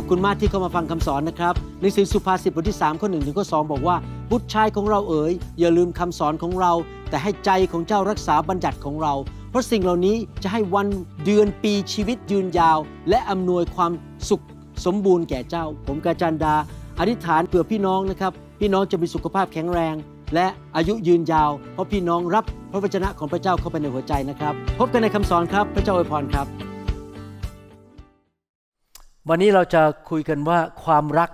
อบคุณมากที่เข้ามาฟังคำสอนนะครับหนังสือสุภาษิตบทที่3ข้อหนึ่งถึงข้อสบอกว่า บุตรชายของเราเอ๋ยอย่าลืมคำสอนของเรา แต่ให้ใจของเจ้ารักษาบัญญัติของเรา เพราะสิ่งเหล่านี้จะให้วันเดือนปีชีวิตยืนยาว และอำนวยความสุขสมบูรณ์แก่เจ้า ผมกาจันดา อธิษฐานเผื่อพี่น้องนะครับ พี่น้องจะมีสุขภาพแข็งแรง และอายุยืนยาว เพราะพี่น้องรับพระวจนะของพระเจ้าเข้าไปในหัวใจนะครับ พบกันในคำสอนครับ พระเจ้าอวยพรครับวันนี้เราจะคุยกันว่าความรัก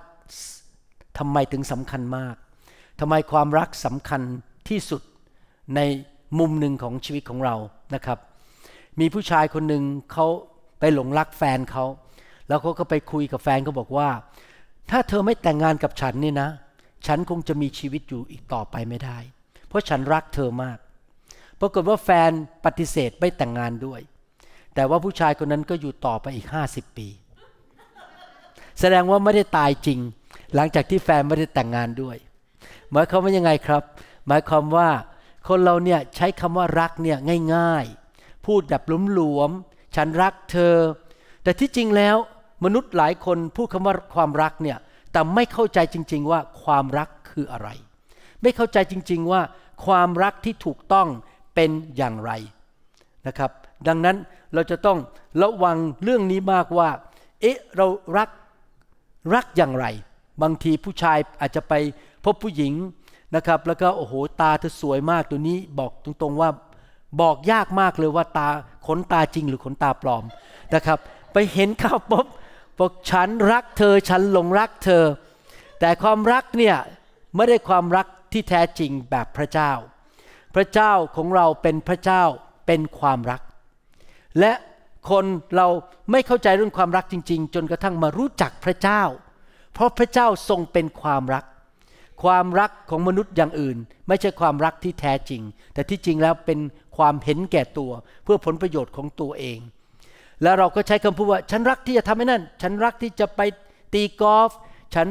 ทำไมถึงสำคัญมากทำไมความรักสำคัญที่สุดในมุมหนึ่งของชีวิตของเรา นะครับ มีผู้ชายคนหนึ่งเขาไปหลงรักแฟนเขา แล้วเขาก็ไปคุยกับแฟนเขาบอกว่า ถ้าเธอไม่แต่งงานกับฉันนี่นะ ฉันคงจะมีชีวิตอยู่อีกต่อไปไม่ได้ เพราะฉันรักเธอมาก ปรากฏว่าแฟนปฏิเสธไม่แต่งงานด้วย แต่ว่าผู้ชายคนนั้นก็อยู่ต่อไปอีก 50 ปีแสดงว่าไม่ได้ตายจริง หลังจากที่แฟนไม่ได้แต่งงานด้วย หมายความว่ายังไงครับ หมายความว่า คนเราเนี่ยใช้คำว่ารักเนี่ยง่าย ๆ พูดแบบหลวมๆฉันรักเธอ แต่ที่จริงแล้ว มนุษย์หลายคนพูดคำว่าความรักเนี่ย แต่ไม่เข้าใจจริง ๆว่าความรักคืออะไร ไม่เข้าใจจริง ๆว่าความรักที่ถูกต้องเป็นอย่างไรนะครับ ดังนั้นเราจะต้องระวังเรื่องนี้มากว่า เอ๊ะเรารักรักอย่างไร บางทีผู้ชายอาจจะไปพบผู้หญิงนะครับ แล้วก็โอ้โหตาเธอสวยมากตัวนี้บอกตรงๆว่าบอกยากมากเลยว่าตาขนตาจริง หรือขนตาปลอมนะครับ ไปเห็นเข้าปุ๊บบอกฉันรักเธอฉันหลงรักเธอ แต่ความรักเนี่ยไม่ได้ความรักที่แท้จริงแบบพระเจ้า พระเจ้าของเราเป็นพระเจ้าเป็นความรักและคนเราไม่เข้าใจเรื่องความรักจริงๆ จนกระทั่งมารู้จักพระเจ้า เพราะพระเจ้าทรงเป็นความรัก ความรักของมนุษย์อย่างอื่น ไม่ใช่ความรักที่แท้จริง แต่ที่จริงแล้วเป็นความเห็นแก่ตัว เพื่อผลประโยชน์ของตัวเอง แล้วเราก็ใช้คำพูดว่า ฉันรักที่จะทำให้นั่น ฉันรักที่จะไปตีกอล์ฟ ฉัน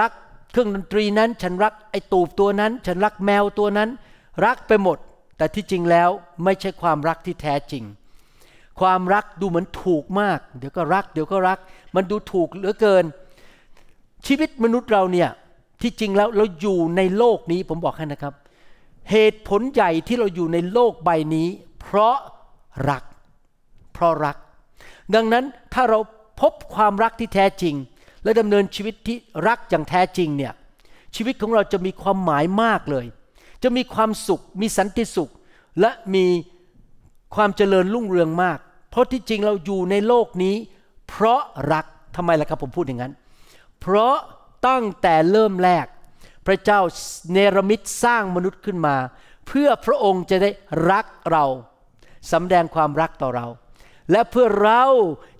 รักเครื่องดนตรีนั้น ฉันรักไอ้ตูบตัวนั้น ฉันรักแมวตัวนั้น รักไปหมด แต่ที่จริงแล้วไม่ใช่ความรักที่แท้จริงความรักดูเหมือนถูกมาก เดี๋ยวก็รักเดี๋ยวก็รักมันดูถูกเหลือเกิน ชีวิตมนุษย์เราเนี่ยที่จริงแล้วเราอยู่ในโลกนี้ผมบอกให้นะครับ เหตุผลใหญ่ที่เราอยู่ในโลกใบนี้ เพราะรักเพราะรัก ดังนั้นถ้าเราพบความรักที่แท้จริง และดำเนินชีวิตที่รักอย่างแท้จริงเนี่ยชีวิตของเราจะมีความหมายมากเลย จะมีความสุขมีสันติสุข และมีความเจริญรุ่งเรืองมากเพราะที่จริงเราอยู่ในโลกนี้ เพราะรัก ทำไมล่ะครับผมพูดอย่างนั้น เพราะตั้งแต่เริ่มแรก พระเจ้าเนรมิตสร้างมนุษย์ขึ้นมา เพื่อพระองค์จะได้รักเราสำแดงความรักต่อเรา และเพื่อเรา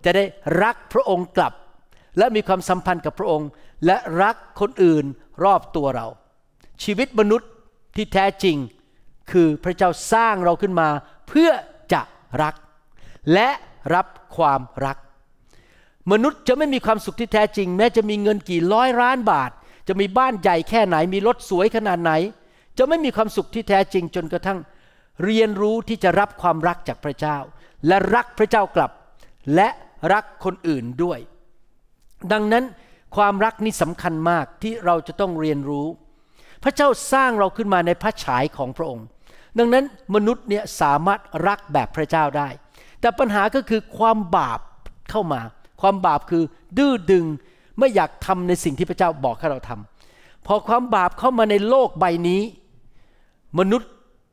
จะได้รักพระองค์กลับ และมีความสัมพันธ์กับพระองค์และรักคนอื่นรอบตัวเรา ชีวิตมนุษย์ที่แท้จริงคือพระเจ้าสร้างเราขึ้นมาเพื่อจะรักและรับความรัก มนุษย์จะไม่มีความสุขที่แท้จริงแม้จะมีเงินกี่ร้อยล้านบาท จะมีบ้านใหญ่แค่ไหนมีรถสวยขนาดไหน จะไม่มีความสุขที่แท้จริงจนกระทั่งเรียนรู้ที่จะรับความรักจากพระเจ้า และรักพระเจ้ากลับ และรักคนอื่นด้วย ดังนั้นความรักนี่สำคัญมากที่เราจะต้องเรียนรู้ พระเจ้าสร้างเราขึ้นมาในพระฉายของพระองค์ ดังนั้นมนุษย์เนี่ยสามารถรักแบบพระเจ้าได้แต่ปัญหาก็คือความบาปเข้ามา ความบาปคือดื้อดึงไม่อยากทำในสิ่งที่พระเจ้าบอกให้เราทำ พอความบาปเข้ามาในโลกใบนี้ มนุษย์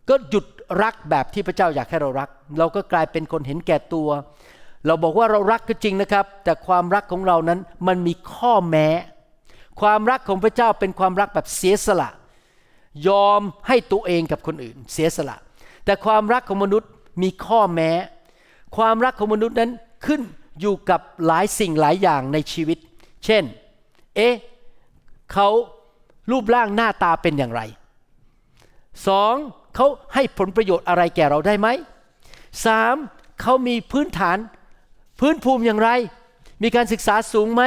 ก็หยุดรักแบบที่พระเจ้าอยากให้เรารัก เราก็กลายเป็นคนเห็นแก่ตัว เราบอกว่าเรารักก็จริงนะครับ แต่ความรักของเรานั้นมันมีข้อแม้ ความรักของพระเจ้าเป็นความรักแบบเสียสละ ยอมให้ตัวเองกับคนอื่นเสียสละ แต่ความรักของมนุษย์มีข้อแม้ความรักของมนุษย์นั้นขึ้นอยู่กับหลายสิ่งหลายอย่างในชีวิต เช่น เอ๊ะเขารูปร่างหน้าตาเป็นอย่างไร สอง เขาให้ผลประโยชน์อะไรแก่เราได้ไหม สาม เขามีพื้นฐาน พื้นภูมิอย่างไร มีการศึกษาสูงไหม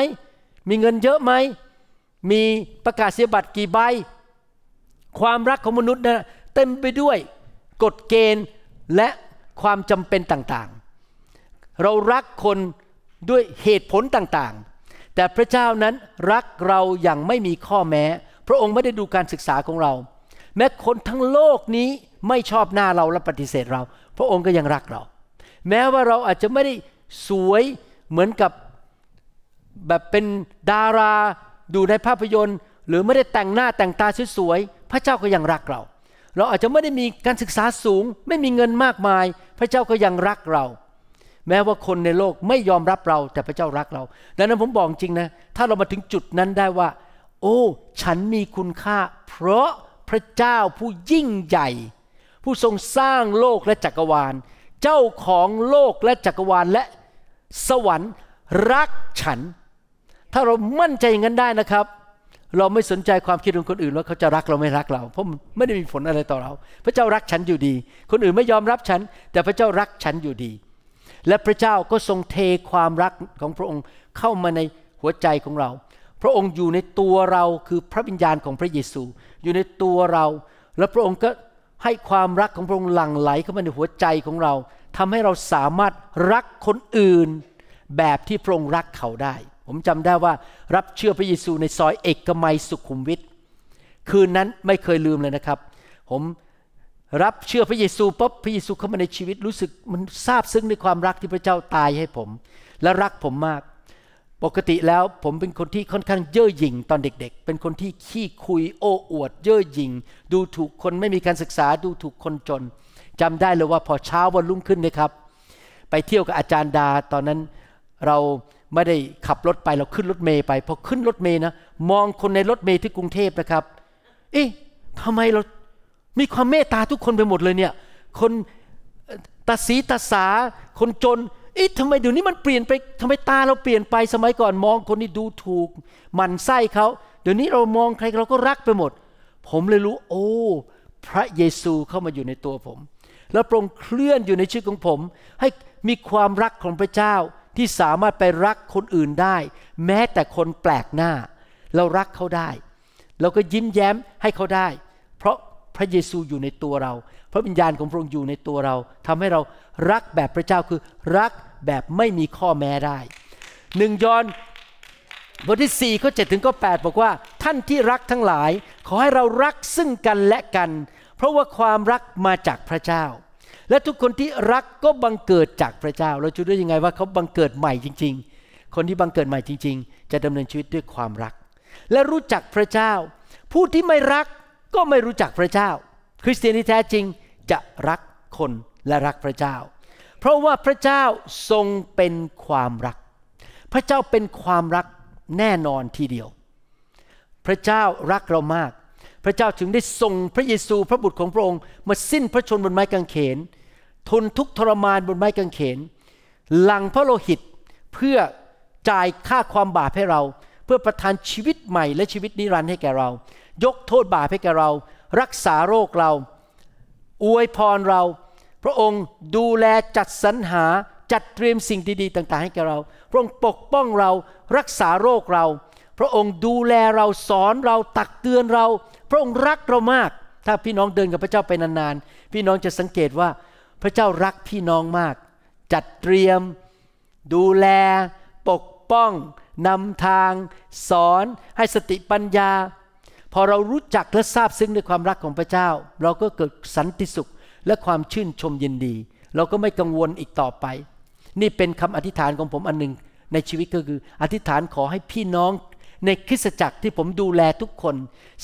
มีเงินเยอะไหม มีประกาศเสียบัตรกี่ใบ ความรักของมนุษย์นะเต็มไปด้วยกฎเกณฑ์และความจำเป็นต่างเรารักคนด้วยเหตุผลต่างๆ แต่พระเจ้านั้นรักเราอย่างไม่มีข้อแม้ พระองค์ไม่ได้ดูการศึกษาของเรา แม้คนทั้งโลกนี้ไม่ชอบหน้าเราและปฏิเสธเรา พระองค์ก็ยังรักเรา แม้ว่าเราอาจจะไม่ได้สวยเหมือนกับแบบเป็นดาราดูในภาพยนตร์ หรือไม่ได้แต่งหน้าแต่งตาสวยๆ พระเจ้าก็ยังรักเรา เราอาจจะไม่ได้มีการศึกษาสูง ไม่มีเงินมากมาย พระเจ้าก็ยังรักเราแม้ว่าคนในโลกไม่ยอมรับเราแต่พระเจ้ารักเรา ดังนั้นผมบอกจริงนะ ถ้าเรามาถึงจุดนั้นได้ว่า โอ้ ฉันมีคุณค่า เพราะพระเจ้าผู้ยิ่งใหญ่ ผู้ทรงสร้างโลกและจักรวาลเจ้าของโลกและจักรวาลและ สวรรค์ รักฉัน ถ้าเรามั่นใจอย่างนั้นได้นะครับ เราไม่สนใจความคิดของคนอื่นว่า เขาจะรักเราไม่รักเรา เพราะไม่ได้มีผลอะไรต่อเรา พระเจ้ารักฉันอยู่ดี คนอื่นไม่ยอมรับฉัน แต่พระเจ้ารักฉันอยู่ดีและพระเจ้าก็ทรงเทความรักของพระองค์เข้ามาในหัวใจของเรา พระองค์อยู่ในตัวเราคือพระวิญญาณของพระเยซู อยู่ในตัวเรา และพระองค์ก็ให้ความรักของพระองค์หลั่งไหลเข้ามาในหัวใจของเรา ทำให้เราสามารถรักคนอื่นแบบที่พระองค์รักเขาได้ ผมจำได้ว่ารับเชื่อพระเยซูในซอยเอกมัยสุขุมวิทคืนนั้นไม่เคยลืมเลยนะครับ ผมรับเชื่อพระเยซูปุ๊บพระเยซูเข้ามาในชีวิตรู้สึกมันซาบซึ้งในความรักที่พระเจ้าตายให้ผม และรักผมมาก ปกติแล้วผมเป็นคนที่ค่อนข้างเย่อหยิ่งตอนเด็กๆ เป็นคนที่ขี้คุยโอ้อวด เย่อหยิ่งดูถูกคนไม่มีการศึกษาดูถูกคนจน จำได้เลยว่าพอเช้าวันรุ่งขึ้นนะครับ ไปเที่ยวกับอาจารย์ดา ตอนนั้นเราไม่ได้ขับรถไปเราขึ้นรถเมย์ไปพอขึ้นรถเมย์นะมองคนในรถเมย์ที่กรุงเทพนะครับ เอ๊ะทำไมเรามีความเมตตาทุกคนไปหมดเลยเนี่ย คนตาสีตาสา คนจนอิทำไมเดี๋ยวนี้มันเปลี่ยนไปทำไมตาเราเปลี่ยนไปสมัยก่อนมองคนนี้ดูถูกหมั่นไส้เขาเดี๋ยวนี้เรามองใครเราก็รักไปหมด ผมเลยรู้ โอ้ พระเยซูเข้ามาอยู่ในตัวผม แล้วปรงเคลื่อนอยู่ในชีวิตของผม ให้มีความรักของพระเจ้าที่สามารถไปรักคนอื่นได้ แม้แต่คนแปลกหน้า เรารักเขาได้ เราก็ยิ้มแย้มให้เขาได้พระเยซูอยู่ในตัวเรา พระวิญญาณของพระองค์อยู่ในตัวเรา ทำให้เรารักแบบพระเจ้าคือรักแบบไม่มีข้อแม้ได้หนึ่งยอห์นบทที่สี่ข้อเดถึงข้อดบอกว่า ท่านที่รักทั้งหลายขอให้เรารักซึ่งกันและกัน เพราะว่าความรักมาจากพระเจ้า และทุกคนที่รักก็บังเกิดจากพระเจ้าเราจะรู้ยังไงว่าเขาบังเกิดใหม่จริง ๆ คนที่บังเกิดใหม่จริง ๆ จะดำเนินชีวิตด้วยความรักและรู้จักพระเจ้า ผู้ที่ไม่รักก็ไม่รู้จักพระเจ้า คริสเตียนที่แท้จริงจะรักคนและรักพระเจ้า เพราะว่าพระเจ้าทรงเป็นความรัก พระเจ้าเป็นความรักแน่นอนทีเดียว พระเจ้ารักเรามาก พระเจ้าถึงได้ส่งพระเยซูพระบุตรของพระองค์ มาสิ้นพระชนบนไม้กางเขน ทนทุกทรมานบนไม้กางเขน หลังพระโลหิตเพื่อจ่ายค่าความบาปให้เรา เพื่อประทานชีวิตใหม่ และชีวิตนิรันดร์ให้แก่เรายกโทษบาปให้แกเรา รักษาโรคเรา อวยพรเรา พระองค์ดูแลจัดสรรหา จัดเตรียมสิ่งดี ๆ ต่าง ๆให้แกเรา พระองค์ปกป้องเรา รักษาโรคเรา พระองค์ดูแลเราสอนเราตักเตือนเรา พระองค์รักเรามาก ถ้าพี่น้องเดินกับพระเจ้าไปนานๆ พี่น้องจะสังเกตว่าพระเจ้ารักพี่น้องมาก จัดเตรียม ดูแลปกป้องนำทาง สอนให้สติปัญญาพอเรารู้จักและทราบซึ้งในความรักของพระเจ้า เราก็เกิดสันติสุข และความชื่นชมยินดี เราก็ไม่กังวลอีกต่อไป นี่เป็นคำอธิษฐานของผมอันหนึ่งในชีวิตก็คือ อธิษฐานขอให้พี่น้องในคริสตจักรที่ผมดูแลทุกคน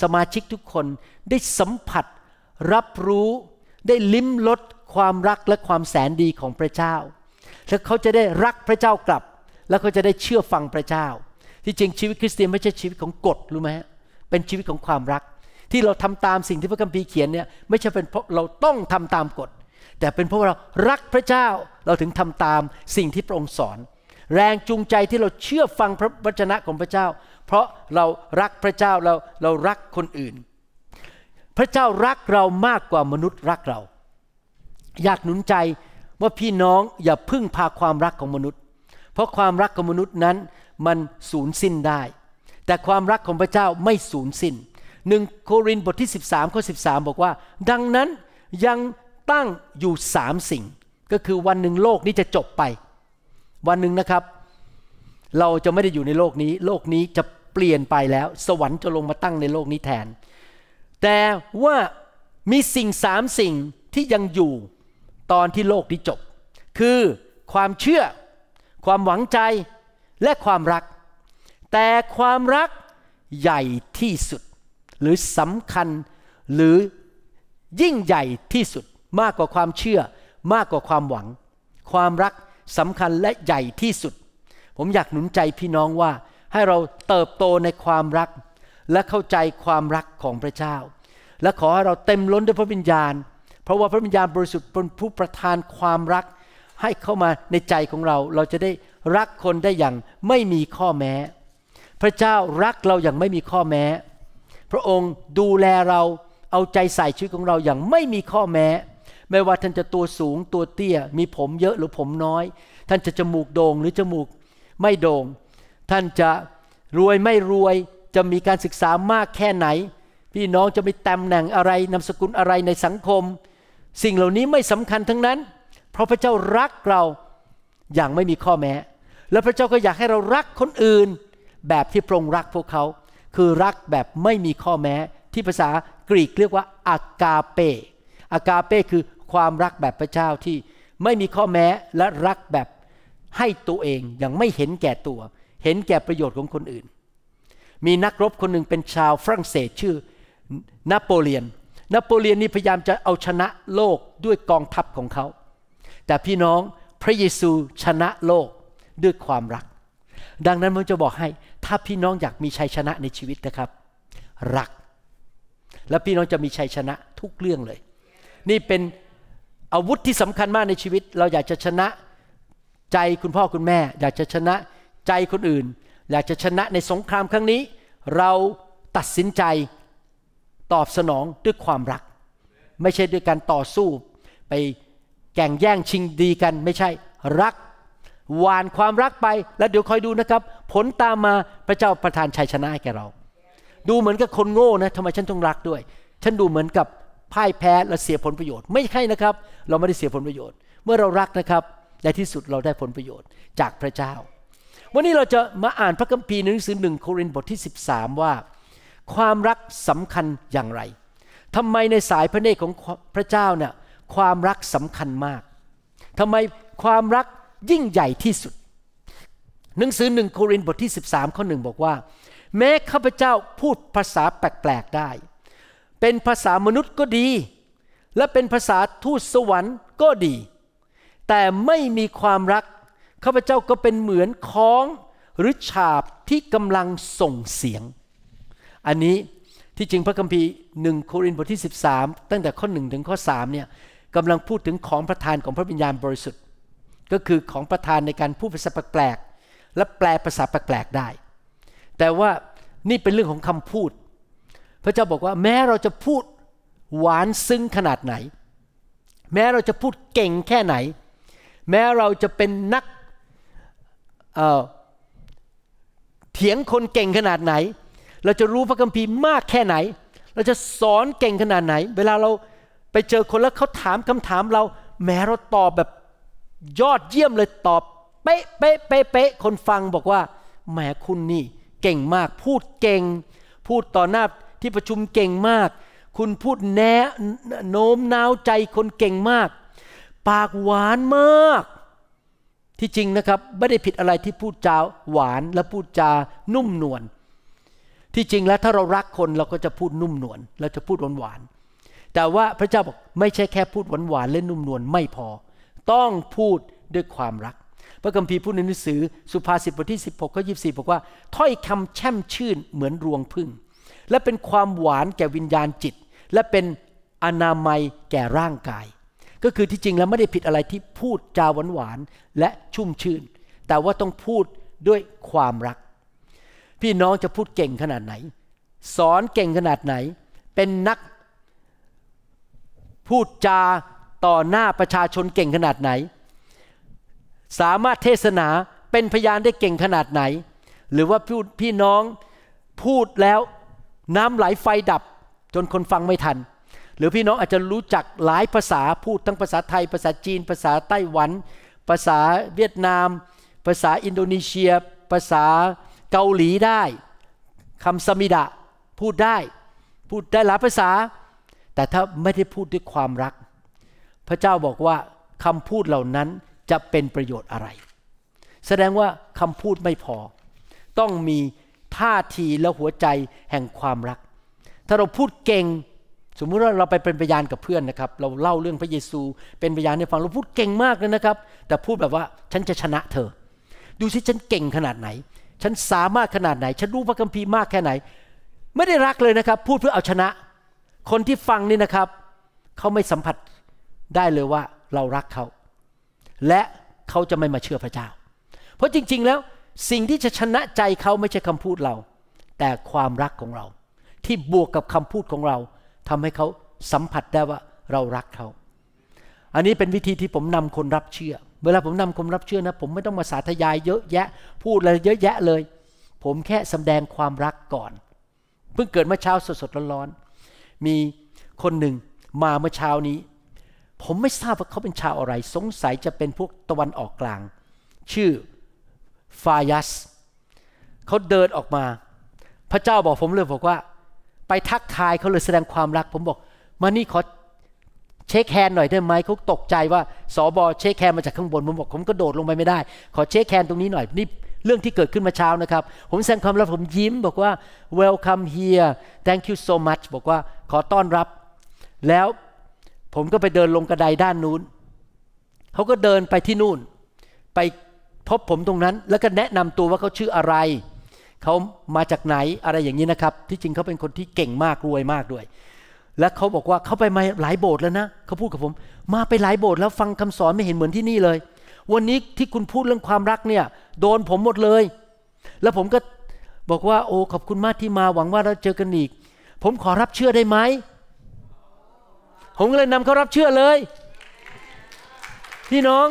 สมาชิกทุกคนได้สัมผัส รับรู้ ได้ลิ้มรสความรักและความแสนดีของพระเจ้าแล้วเขาจะได้รักพระเจ้ากลับ แล้วเขาจะได้เชื่อฟังพระเจ้า ที่จริงชีวิตคริสเตียนไม่ใช่ชีวิตของกฎรู้ไหมฮะเป็นชีวิตของความรัก ที่เราทำตามสิ่งที่พระคัมภีร์เขียนเนี่ยไม่ใช่เป็นเพราะเราต้องทำตามกฎ แต่เป็นเพราะเรารักพระเจ้าเราถึงทำตามสิ่งที่พระองค์สอนแรงจูงใจที่เราเชื่อฟังพระวจนะของพระเจ้า เพราะเรารักพระเจ้าเราเรารักคนอื่น พระเจ้ารักเรามากกว่ามนุษย์รักเรา อยากหนุนใจว่าพี่น้องอย่าพึ่งพาความรักของมนุษย์ เพราะความรักของมนุษย์นั้นมันสูญสิ้นได้แต่ความรักของพระเจ้าไม่สูญสิ้นหนึ่งโครินธ์บทที่13ข้อ13บอกว่า ดังนั้นยังตั้งอยู่สามสิ่ง ก็คือวันหนึ่งโลกนี้จะจบไป วันหนึ่งนะครับ เราจะไม่ได้อยู่ในโลกนี้ โลกนี้จะเปลี่ยนไปแล้ว สวรรค์จะลงมาตั้งในโลกนี้แทน แต่ว่ามีสิ่งสามสิ่งที่ยังอยู่ตอนที่โลกนี้จบ คือความเชื่อ ความหวังใจและความรักแต่ความรักใหญ่ที่สุด หรือสำคัญหรือยิ่งใหญ่ที่สุดมากกว่าความเชื่อ มากกว่าความหวัง ความรักสำคัญและใหญ่ที่สุด ผมอยากหนุนใจพี่น้องว่า ให้เราเติบโตในความรัก และเข้าใจความรักของพระเจ้า และขอให้เราเต็มล้นด้วยพระวิญญาณ เพราะว่าพระวิญญาณบริสุทธิ์ เป็นผู้ประทานความรัก ให้เข้ามาในใจของเราเราจะได้รักคนได้อย่างไม่มีข้อแม้พระเจ้ารักเราอย่างไม่มีข้อแม้ พระองค์ดูแลเราเอาใจใส่ชีวิตของเราอย่างไม่มีข้อแม้ ไม่ว่าท่านจะตัวสูงตัวเตี้ย มีผมเยอะหรือผมน้อย ท่านจะจมูกโด่งหรือจมูกไม่โด่งท่านจะรวยไม่รวยจะมีการศึกษามากแค่ไหน พี่น้องจะมีตำแหน่งอะไรนามสกุลอะไรในสังคม สิ่งเหล่านี้ไม่สำคัญทั้งนั้น เพราะพระเจ้ารักเราอย่างไม่มีข้อแม้ และพระเจ้าก็อยากให้เรารักคนอื่นแบบที่พระองค์รักพวกเขา คือรักแบบไม่มีข้อแม้ที่ภาษากรีกเรียกว่าอากาเปอากาเปคือความรักแบบพระเจ้าที่ไม่มีข้อแม้และรักแบบให้ตัวเองอย่างไม่เห็นแก่ตัว เห็นแก่ประโยชน์ของคนอื่น มีนักรบคนหนึ่งเป็นชาวฝรั่งเศสชื่อนโปเลียนนโปเลียนนี่พยายามจะเอาชนะโลกด้วยกองทัพของเขา แต่พี่น้องพระเยซูชนะโลกด้วยความรัก ดังนั้นผมจะบอกให้ถ้าพี่น้องอยากมีชัยชนะในชีวิตนะครับ รัก และพี่น้องจะมีชัยชนะทุกเรื่องเลย นี่เป็นอาวุธที่สำคัญมากในชีวิต เราอยากจะชนะใจคุณพ่อคุณแม่ อยากจะชนะใจคนอื่นอยากจะชนะในสงครามครั้งนี้ เราตัดสินใจตอบสนองด้วยความรัก ไม่ใช่ด้วยการต่อสู้ไปแก่งแย่งชิงดีกัน ไม่ใช่รักหวานความรักไปแล้วเดี๋ยวคอยดูนะครับ ผลตามมาพระเจ้าประทานชัยชนะให้แกเรา ดูเหมือนกับคนโง่นะทำไมฉันต้องรักด้วย ฉันดูเหมือนกับพ่ายแพ้และเสียผลประโยชน์ ไม่ใช่นะครับ เราไม่ได้เสียผลประโยชน์ เมื่อเรารักนะครับในที่สุดเราได้ผลประโยชน์จากพระเจ้า วันนี้เราจะมาอ่านพระคัมภีร์ในหนังสือหนึ่งโครินธ์บทที่ 13 ว่า ความรักสำคัญอย่างไร ทำไมในสายพระเนตรของพระเจ้าเนี่ยความรักสำคัญมาก ทำไมความรักยิ่งใหญ่ที่สุด หนังสือหนึ่งโครินธ์บทที่ 13 ข้อหนึ่งบอกว่า แม้ข้าพเจ้าพูดภาษาแปลกๆได้ เป็นภาษามนุษย์ก็ดี และเป็นภาษาทูตสวรรค์ก็ดี แต่ไม่มีความรักข้าพเจ้าก็เป็นเหมือนค้องหรือฉาบที่กำลังส่งเสียง อันนี้ที่จริงพระคัมภีร์หนึ่งโครินธ์บทที่ 13 ตั้งแต่ข้อหนึ่งถึงข้อสเนี่ยกำลังพูดถึงของประทานของพระวิญญาณบริสุทธิ์ก็คือของประธานในการพูดภาษาแปลกๆและแปลภาษาแปลกๆได้ แต่ว่านี่เป็นเรื่องของคำพูด พระเจ้าบอกว่าแม้เราจะพูดหวานซึ้งขนาดไหน แม้เราจะพูดเก่งแค่ไหน แม้เราจะเป็นนักเถียงคนเก่งขนาดไหน เราจะรู้พระคัมภีร์มากแค่ไหน เราจะสอนเก่งขนาดไหน เวลาเราไปเจอคนแล้วเขาถามคำถามเราแม้เราตอบแบบยอดเยี่ยมเลยตอบเป๊ะเป๊ะเป๊ะเป๊ะ คนฟังบอกว่าแหมคุณนี่เก่งมาก พูดเก่ง พูดต่อหน้าที่ประชุมเก่งมาก คุณพูดแนะโน้มน้าวใจคนเก่งมาก ปากหวานมาก ที่จริงนะครับไม่ได้ผิดอะไรที่พูดจาหวานและพูดจานุ่มนวลที่จริงแล้วถ้าเรารักคนเราก็จะพูดนุ่มนวลเราจะพูดหวานหวานแต่ว่าพระเจ้าบอกไม่ใช่แค่พูดหวานหวานและนุ่มนวลไม่พอต้องพูดด้วยความรัก พระคัมภีร์พูดในหนังสือสุภาษิตบทที่16ข้อ24 บอกว่า ถ้อยคำแช่มชื่นเหมือนรวงพึ่ง และเป็นความหวานแก่วิญญาณจิต และเป็นอนามัยแก่ร่างกาย ก็คือที่จริงแล้วไม่ได้ผิดอะไรที่พูดจาหวานหวาน และชุ่มชื่น แต่ว่าต้องพูดด้วยความรัก พี่น้องจะพูดเก่งขนาดไหน สอนเก่งขนาดไหน เป็นนักพูดจาต่อหน้าประชาชนเก่งขนาดไหน สามารถเทศนาเป็นพยานได้เก่งขนาดไหน หรือว่าพูดพี่น้องพูดแล้วน้ำไหลไฟดับจนคนฟังไม่ทัน หรือพี่น้องอาจจะรู้จักหลายภาษา พูด ทั้งภาษาไทยภาษาจีน ภาษาไต้หวัน ภาษาเวียดนาม ภาษาอินโดนีเซีย ภาษาเกาหลีได้คำสมิดะพูดได้ พูดได้หลายภาษา แต่ถ้าไม่ได้พูดด้วยความรักพระเจ้าบอกว่าคำพูดเหล่านั้นจะเป็นประโยชน์อะไร แสดงว่าคำพูดไม่พอ ต้องมีท่าทีและหัวใจแห่งความรัก ถ้าเราพูดเก่ง สมมุติว่าเราไปเป็นพยานกับเพื่อนนะครับ เราเล่าเรื่องพระเยซูเป็นพยานให้ฟังเราพูดเก่งมากเลยนะครับ แต่พูดแบบว่า ฉันจะชนะเธอ ดูสิฉันเก่งขนาดไหน ฉันสามารถขนาดไหน ฉันรู้พระคัมภีร์มากแค่ไหน ไม่ได้รักเลยนะครับ พูดเพื่อเอาชนะ คนที่ฟังนี่นะครับเขาไม่สัมผัสได้เลยว่าเรารักเขา และเขาจะไม่มาเชื่อพระเจ้า เพราะจริงๆ แล้วสิ่งที่จะชนะใจเขาไม่ใช่คำพูดเรา แต่ความรักของเรา ที่บวกกับคำพูดของเราทำให้เขาสัมผัสได้ว่าเรารักเขา อันนี้เป็นวิธีที่ผมนำคนรับเชื่อ เวลาผมนำคนรับเชื่อนะ ผมไม่ต้องมาสาธยายเยอะแยะ พูดอะไรเยอะแยะเลย ผมแค่สแสดงความรักก่อนเพิ่งเกิดเมื่อเช้าสดๆร้อนๆมีคนหนึ่งมาเมื่อเช้านี้ผมไม่ทราบว่าเขาเป็นชาวอะไร สงสัยจะเป็นพวกตะวันออกกลางชื่อฟายัสเขาเดินออกมา พระเจ้าบอกผมเลยบอกว่า ไปทักทายเขาเลยแสดงความรัก ผมบอกมานี่ขอเช็คแคนหน่อยได้ไหมเขาตกใจว่าสอบอเช็คแคนมาจากข้างบนผมบอกผมก็โดดลงไปไม่ได้ ขอเช็คแคนตรงนี้หน่อยนี่เรื่องที่เกิดขึ้นมาเช้านะครับผมแสดงความรักผมยิ้มบอกว่า welcome here thank you so much บอกว่าขอต้อนรับแล้วผมก็ไปเดินลงกระไดด้านนู้นเขาก็เดินไปที่นู่น ไปพบผมตรงนั้น แล้วก็แนะนำตัวว่าเขาชื่ออะไร เขามาจากไหนอะไรอย่างนี้นะครับ ที่จริงเขาเป็นคนที่เก่งมากรวยมากด้วย และเขาบอกว่าเขาไปมาหลายโบสถ์แล้วนะ เขาพูดกับผม มาไปหลายโบสถ์แล้วฟังคำสอนไม่เห็นเหมือนที่นี่เลย วันนี้ที่คุณพูดเรื่องความรักเนี่ย โดนผมหมดเลย แล้วผมก็บอกว่า โอ้ขอบคุณมากที่มาหวังว่าเราเจอกันอีก ผมขอรับเชื่อได้ไหมผมก็เลยนำเขารับเชื่อเลย พี่น้อง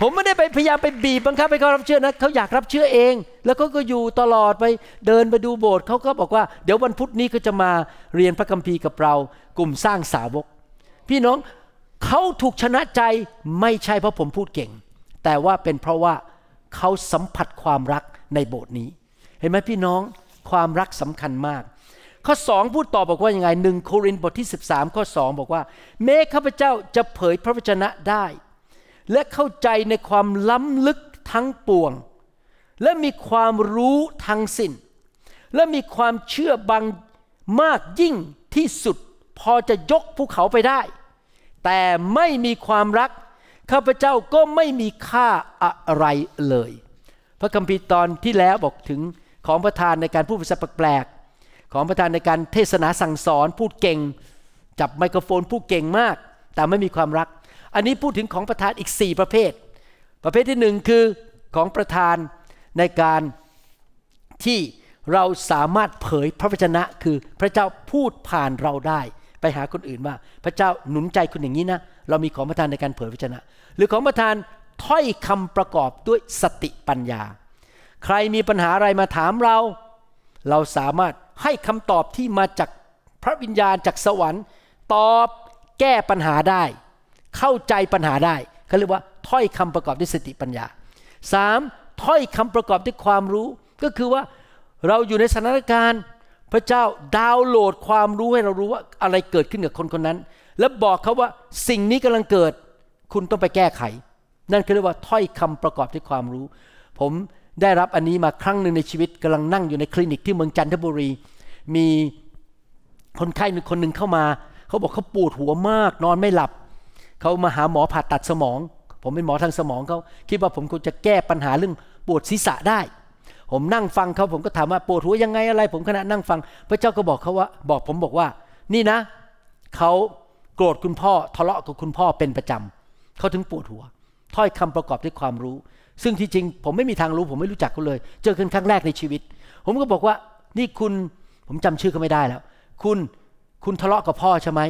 ผมไม่ได้ไปพยายามไปบีบบังคับให้เขารับเชื่อนะเขาอยากรับเชื่อเอง แล้วเขาก็อยู่ตลอดไปเดินไปดูโบสถ์เขาก็บอกว่า เดี๋ยววันพุธนี้เขาจะมาเรียนพระคัมภีร์กับเรากลุ่มสร้างสาวก พี่น้องเขาถูกชนะใจไม่ใช่เพราะผมพูดเก่ง แต่ว่าเป็นเพราะว่าเขาสัมผัสความรักในโบสถ์นี้ เห็นไหมพี่น้องความรักสำคัญมากข้อสองพูดต่อบอกว่ายังไงหนึ่งโครินธ์บทที่ 13ข้อสองบอกว่า แม้ข้าพเจ้าจะเผยพระวจนะได้ และเข้าใจในความล้ำลึกทั้งปวง และมีความรู้ทั้งสิน้น และมีความเชื่อบางมากยิ่งที่สุดพอจะยกภูเขาไปได้ แต่ไม่มีความรัก ข้าพเจ้าก็ไม่มีค่าอะไรเลย พระคัมภีร์ตอนที่แล้วบอกถึงของประธานในการพูดภาษาแปลกของประธานในการเทศนาสั่งสอนพูดเก่ง จับไมโครโฟน พูดเก่งมาก แต่ไม่มีความรัก อันนี้พูดถึงของประธานอีก 4 ประเภท ประเภทที่หนึ่งคือของประธานในการที่เราสามารถเผยพระวจนะคือพระเจ้าพูดผ่านเราได้ ไปหาคนอื่นว่าพระเจ้าหนุนใจคุณอย่างนี้นะเรามีของประธานในการเผยพระวจนะ หรือของประธานถ้อยคำประกอบด้วยสติปัญญา ใครมีปัญหาอะไรมาถามเราเราสามารถให้คำตอบที่มาจากพระวิญญาณจากสวรรค์ ตอบแก้ปัญหาได้ เข้าใจปัญหาได้ เขาเรียกว่า ถ้อยคำประกอบด้วยสติปัญญา 3. ถ้อยคำประกอบด้วยความรู้ ก็คือว่าเราอยู่ในสถานการณ์พระเจ้าดาวน์โหลดความรู้ให้เรารู้ว่า อะไรเกิดขึ้นกับคนคนนั้น แล้วบอกเขาว่าสิ่งนี้กำาลังเกิด คุณต้องไปแก้ไข นั่นคือเรียกว่าถ้อยคำประกอบด้วยความรู้ ผมได้รับอันนี้มาครั้งหนึ่งในชีวิตกำลังนั่งอยู่ในคลินิกที่เมืองจันทบุรี มีคนไข้หนึ่งคนหนึ่งเข้ามาเขาบอกเขาปวดหัวมากนอนไม่หลับ เขามาหาหมอผ่าตัดสมอง ผมเป็นหมอทางสมองเขาคิดว่าผมควรจะแก้ปัญหาเรื่องปวดศีรษะได้ ผมนั่งฟังเขาผมก็ถามว่าปวดหัวยังไงอะไร ผมขณะนั่งฟัง พระเจ้าก็บอกเขาว่า บอกผมบอกว่า นี่นะเขาโกรธคุณพ่อทะเลาะกับคุณพ่อเป็นประจำเขาถึงปวดหัวถ้อยคำประกอบด้วยความรู้ซึ่งที่จริง ผมไม่มีทางรู้ผมไม่รู้จักเขาเลย เจอกันครั้งแรกในชีวิต ผมก็บอกว่านี่คุณผมจำชื่อเขาไม่ได้แล้ว คุณ คุณทะเลาะกับพ่อใช่ไหม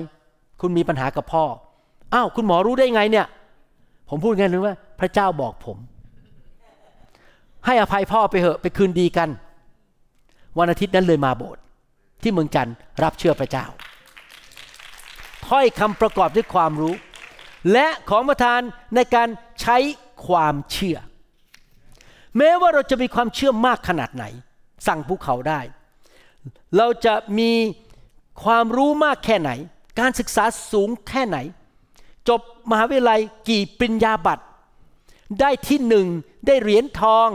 คุณมีปัญหากับพ่ออ้าวคุณหมอรู้ได้ไงเนี่ย ผมพูดไงรู้ว่า พระเจ้าบอกผม ให้อภัยพ่อไปเหอะ ไปคืนดีกัน วันอาทิตย์นั้นเลยมาโบสถ์ที่เมืองจันทร์รับเชื่อพระเจ้าถ้อยคำประกอบด้วยความรู้ และของประทานในการใช้ความเชื่อแม้ว่าเราจะมีความเชื่อมากขนาดไหน สั่งภูเขาได้ เราจะมีความรู้มากแค่ไหน การศึกษาสูงแค่ไหน จบมหาวิทยาลัยกี่ปริญญาบัตรได้ที่หนึ่งได้เหรียญทอง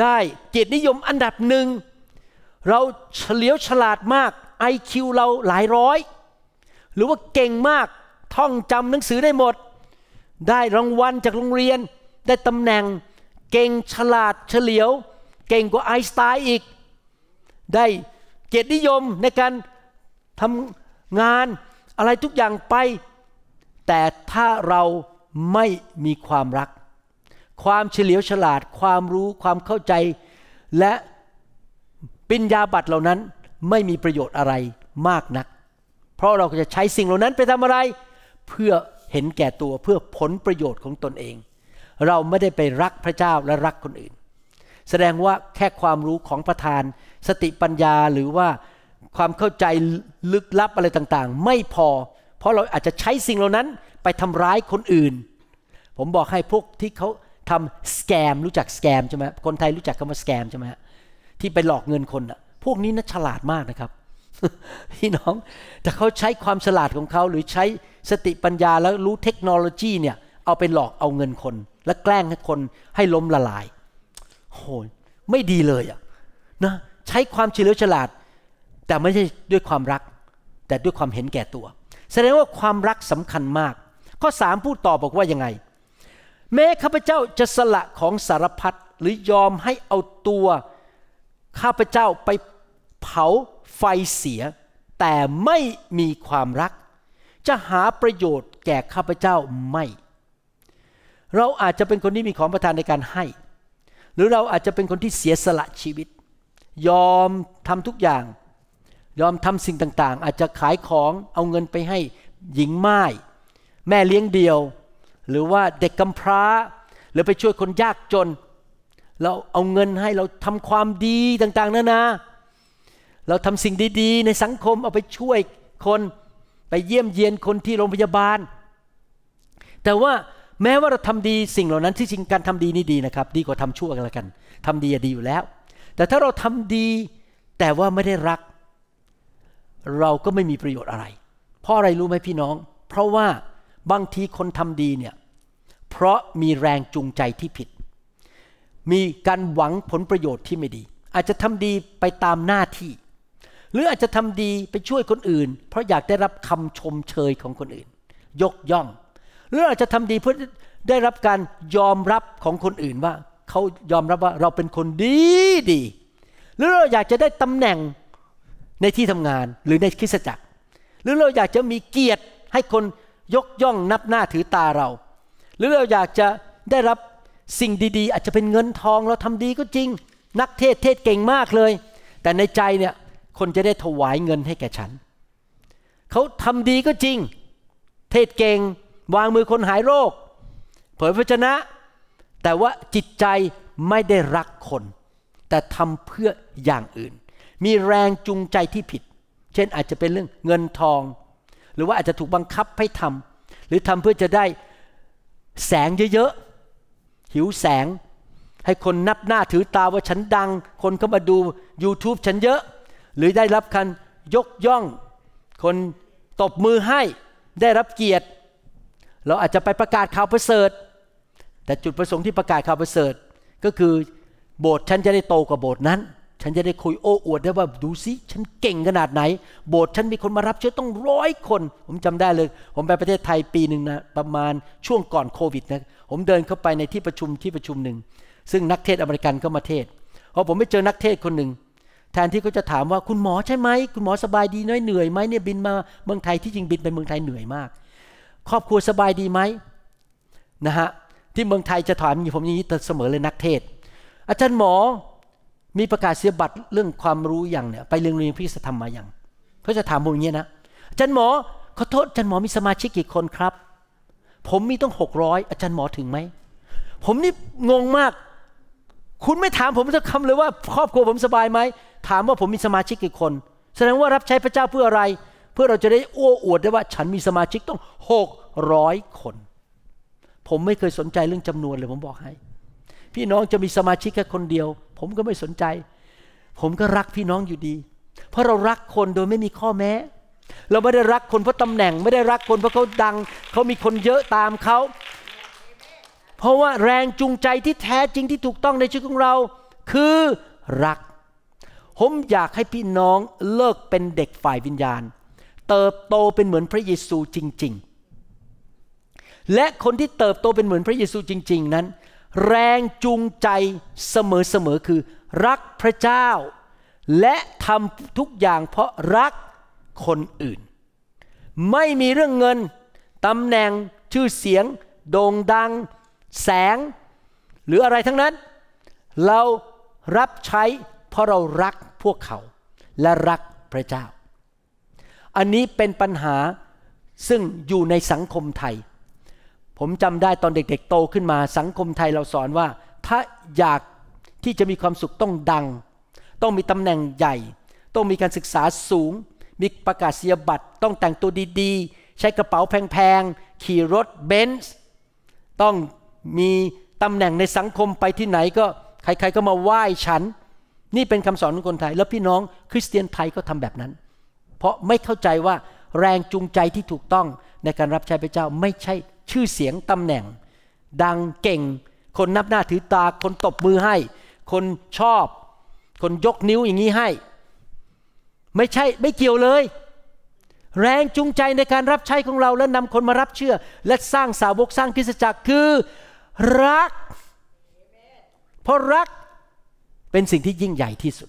ได้เกียรตินิยมอันดับหนึ่งเราเฉลียวฉลาดมาก IQ เราหลายร้อย หรือว่าเก่งมากท่องจำหนังสือได้หมด ได้รางวัลจากโรงเรียนได้ตำแหน่งเก่งฉลาดเฉลียวเก่งกว่าไอสไตน์อีก ได้เกียรตินิยมในการทำงานอะไรทุกอย่างไป แต่ถ้าเราไม่มีความรัก ความเฉลียวฉลาดความรู้ความเข้าใจ และปิญญาบัตรเหล่านั้นไม่มีประโยชน์อะไรมากนัก เพราะเราจะใช้สิ่งเหล่านั้นไปทำอะไร เพื่อเห็นแก่ตัวเพื่อผลประโยชน์ของตนเองเราไม่ได้ไปรักพระเจ้าและรักคนอื่น แสดงว่าแค่ความรู้ของประธานสติปัญญาหรือว่าความเข้าใจลึกลับอะไรต่าง ๆ ไม่พอ เพราะเราอาจจะใช้สิ่งเหล่านั้นไปทำร้ายคนอื่น ผมบอกให้พวกที่เขาทำสแกมรู้จักสแกมใช่ไหมคนไทยรู้จักคำว่าสแกมใช่ไหมที่ไปหลอกเงินคนอะพวกนี้นะ่าฉลาดมากนะครับพี่น้องแต่เขาใช้ความฉลาดของเขาหรือใช้สติปัญญาแล้วรู้เทคโนโลยีเนี่ยเอาไปหลอกเอาเงินคน และแกล้งให้คนให้ล้มละลาย โหไม่ดีเลยอะนะใช้ความเฉลียวฉลาด แต่ไม่ใช่ด้วยความรัก แต่ด้วยความเห็นแก่ตัว แสดงว่าความรักสำคัญมาก ข้อสามพูดต่อบอกว่ายังไง แม้ข้าพเจ้าจะสละของสารพัดหรือยอมให้เอาตัวข้าพเจ้าไปเผาไฟเสีย แต่ไม่มีความรัก จะหาประโยชน์แก่ข้าพเจ้าไม่เราอาจจะเป็นคนที่มีของประทานในการให้ หรือเราอาจจะเป็นคนที่เสียสละชีวิต ยอมทำทุกอย่าง ยอมทำสิ่งต่างๆ อาจจะขายของเอาเงินไปให้หญิงไม้แม่เลี้ยงเดี่ยว หรือว่าเด็กกำพร้า หรือไปช่วยคนยากจน เราเอาเงินให้เราทำความดีต่าง ๆนานาเราทำสิ่งดีๆ ในสังคมเอาไปช่วยคนไปเยี่ยมเยียนคนที่โรงพยาบาล แต่ว่าแม้ว่าเราทำดีสิ่งเหล่านั้น ที่จริงการทำดีนี่ดีนะครับ ดีกว่าทำชั่วกันละกันทำดีดีอยู่แล้ว แต่ถ้าเราทำดีแต่ว่าไม่ได้รัก เราก็ไม่มีประโยชน์อะไร เพราะอะไรรู้ไหมพี่น้อง เพราะว่าบางทีคนทำดีเนี่ยเพราะมีแรงจูงใจที่ผิด มีการหวังผลประโยชน์ที่ไม่ดี อาจจะทำดีไปตามหน้าที่ หรืออาจจะทำดีไปช่วยคนอื่น เพราะอยากได้รับคำชมเชยของคนอื่นยกย่องรืออาจจะทำดีเพื่อได้รับการยอมรับของคนอื่นว่า เขายอมรับว่าเราเป็นคนดีดี หรือเราอยากจะได้ตำแหน่งในที่ทำงานหรือในคริสตจักร หรือเราอยากจะมีเกียรติให้คนยกย่องนับหน้าถือตาเรา หรือเราอยากจะได้รับสิ่งดีๆ อาจจะเป็นเงินทอง เราทำดีก็จริง นักเทศเทศเก่งมากเลย แต่ในใจเนี่ยคนจะได้ถวายเงินให้แก่ฉันเขาทำดีก็จริง เทศเก่งวางมือคนหายโรค เผยพระชนะ แต่ว่าจิตใจไม่ได้รักคน แต่ทำเพื่ออย่างอื่น มีแรงจูงใจที่ผิด เช่นอาจจะเป็นเรื่องเงินทอง หรือว่าอาจจะถูกบังคับให้ทำหรือทำเพื่อจะได้แสงเยอะๆ หิวแสง ให้คนนับหน้าถือตาว่าฉันดัง คนเข้ามาดู YouTube ฉันเยอะ หรือได้รับคันยกย่อง คนตบมือให้ได้รับเกียรติเราอาจจะไปประกาศข่าวประเสริฐแต่จุดประสงค์ที่ประกาศข่าวประเสริฐก็คือโบสถ์ฉันจะได้โตกว่าโบสถ์นั้น ฉันจะได้คุยโอ้อวดได้ว่าดูสิฉันเก่งขนาดไหนโบสถ์ฉันมีคนมารับเชื้อต้องร้อยคน ผมจำได้เลยผมไปประเทศไทยปีหนึ่งนะประมาณช่วงก่อนโควิดนะผมเดินเข้าไปในที่ประชุมที่ประชุมหนึ่งซึ่งนักเทศอเมริกันก็มาเทศพอผมไปเจอนักเทศคนหนึ่ง แทนที่เขาจะถามว่าคุณหมอใช่ไหมคุณหมอสบายดีน้อยเหนื่อยไหมเนี่ยบินมาเมืองไทยที่จริงบินไปเมืองไทยเหนื่อยมากครอบครัวสบายดีไหมนะฮะที่เมืองไทยจะถามมีผมอย่างนี้เสมอเลยนักเทศ อาจารย์หมอมีประกาศเสียบัตรเรื่องความรู้อย่างเนี่ยไปเรียนเรียนพิสธรรมมาอย่างเขาจะถามผมอย่างนี้นะอาจารย์หมอขอโทษ อาจารย์หมอมีสมาชิกกี่คนครับ ผมมีต้องหกร้อยอาจารย์หมอถึงไหม ผมนี่งงมาก คุณไม่ถามผมสักคำเลยว่า ครอบครัวผมสบายไหม ถามว่าผมมีสมาชิกกี่คน แสดงว่ารับใช้พระเจ้าเพื่ออะไรเพื่อเราจะได้อ้วอวดได้ว่าฉันมีสมาชิกต้องหกร้อยคน ผมไม่เคยสนใจเรื่องจำนวนเลยผมบอกให้ พี่น้องจะมีสมาชิกแค่คนเดียว ผมก็ไม่สนใจ ผมก็รักพี่น้องอยู่ดี เพราะเรารักคนโดยไม่มีข้อแม้ เราไม่ได้รักคนเพราะตำแหน่งไม่ได้รักคนเพราะเขาดัง เขามีคนเยอะตามเขา เพราะว่าแรงจูงใจที่แท้จริงที่ถูกต้องในชีวิตของเรา คือรัก ผมอยากให้พี่น้องเลิกเป็นเด็กฝ่ายวิญญาณเติบโตเป็นเหมือนพระเยซูจริงๆ และคนที่เติบโตเป็นเหมือนพระเยซูจริง ๆ นั้น แรงจูงใจเสมอๆคือ รักพระเจ้า และทำทุกอย่างเพราะรักคนอื่น ไม่มีเรื่องเงินตำแหน่งชื่อเสียง โด่งดัง แสง หรืออะไรทั้งนั้น เรารับใช้เพราะเรารักพวกเขาและรักพระเจ้าอันนี้เป็นปัญหาซึ่งอยู่ในสังคมไทย ผมจำได้ตอนเด็ก ๆโตขึ้นมาสังคมไทยเราสอนว่า ถ้าอยากที่จะมีความสุขต้องดัง ต้องมีตำแหน่งใหญ่ ต้องมีการศึกษาสูง มีประกาศเสียบัตรต้องแต่งตัวดีๆ ใช้กระเป๋าแพงๆขี่รถเบนซ์ต้องมีตำแหน่งในสังคมไปที่ไหนก็ใครๆก็มาไหว้ฉันนี่เป็นคำสอนของคนไทย แล้วพี่น้องคริสเตียนไทยก็ทำแบบนั้นเพราะไม่เข้าใจว่าแรงจูงใจที่ถูกต้องในการรับใช้พระเจ้าไม่ใช่ชื่อเสียงตำแหน่ง ดังเก่ง คนนับหน้าถือตาคนตบมือให้ คนชอบ คนยกนิ้วอย่างนี้ให้ ไม่ใช่ไม่เกี่ยวเลย แรงจูงใจในการรับใช้ของเราและนำคนมารับเชื่อ และสร้างสาวกสร้างคริสตจักรคือ รัก เพราะรักเป็นสิ่งที่ยิ่งใหญ่ที่สุด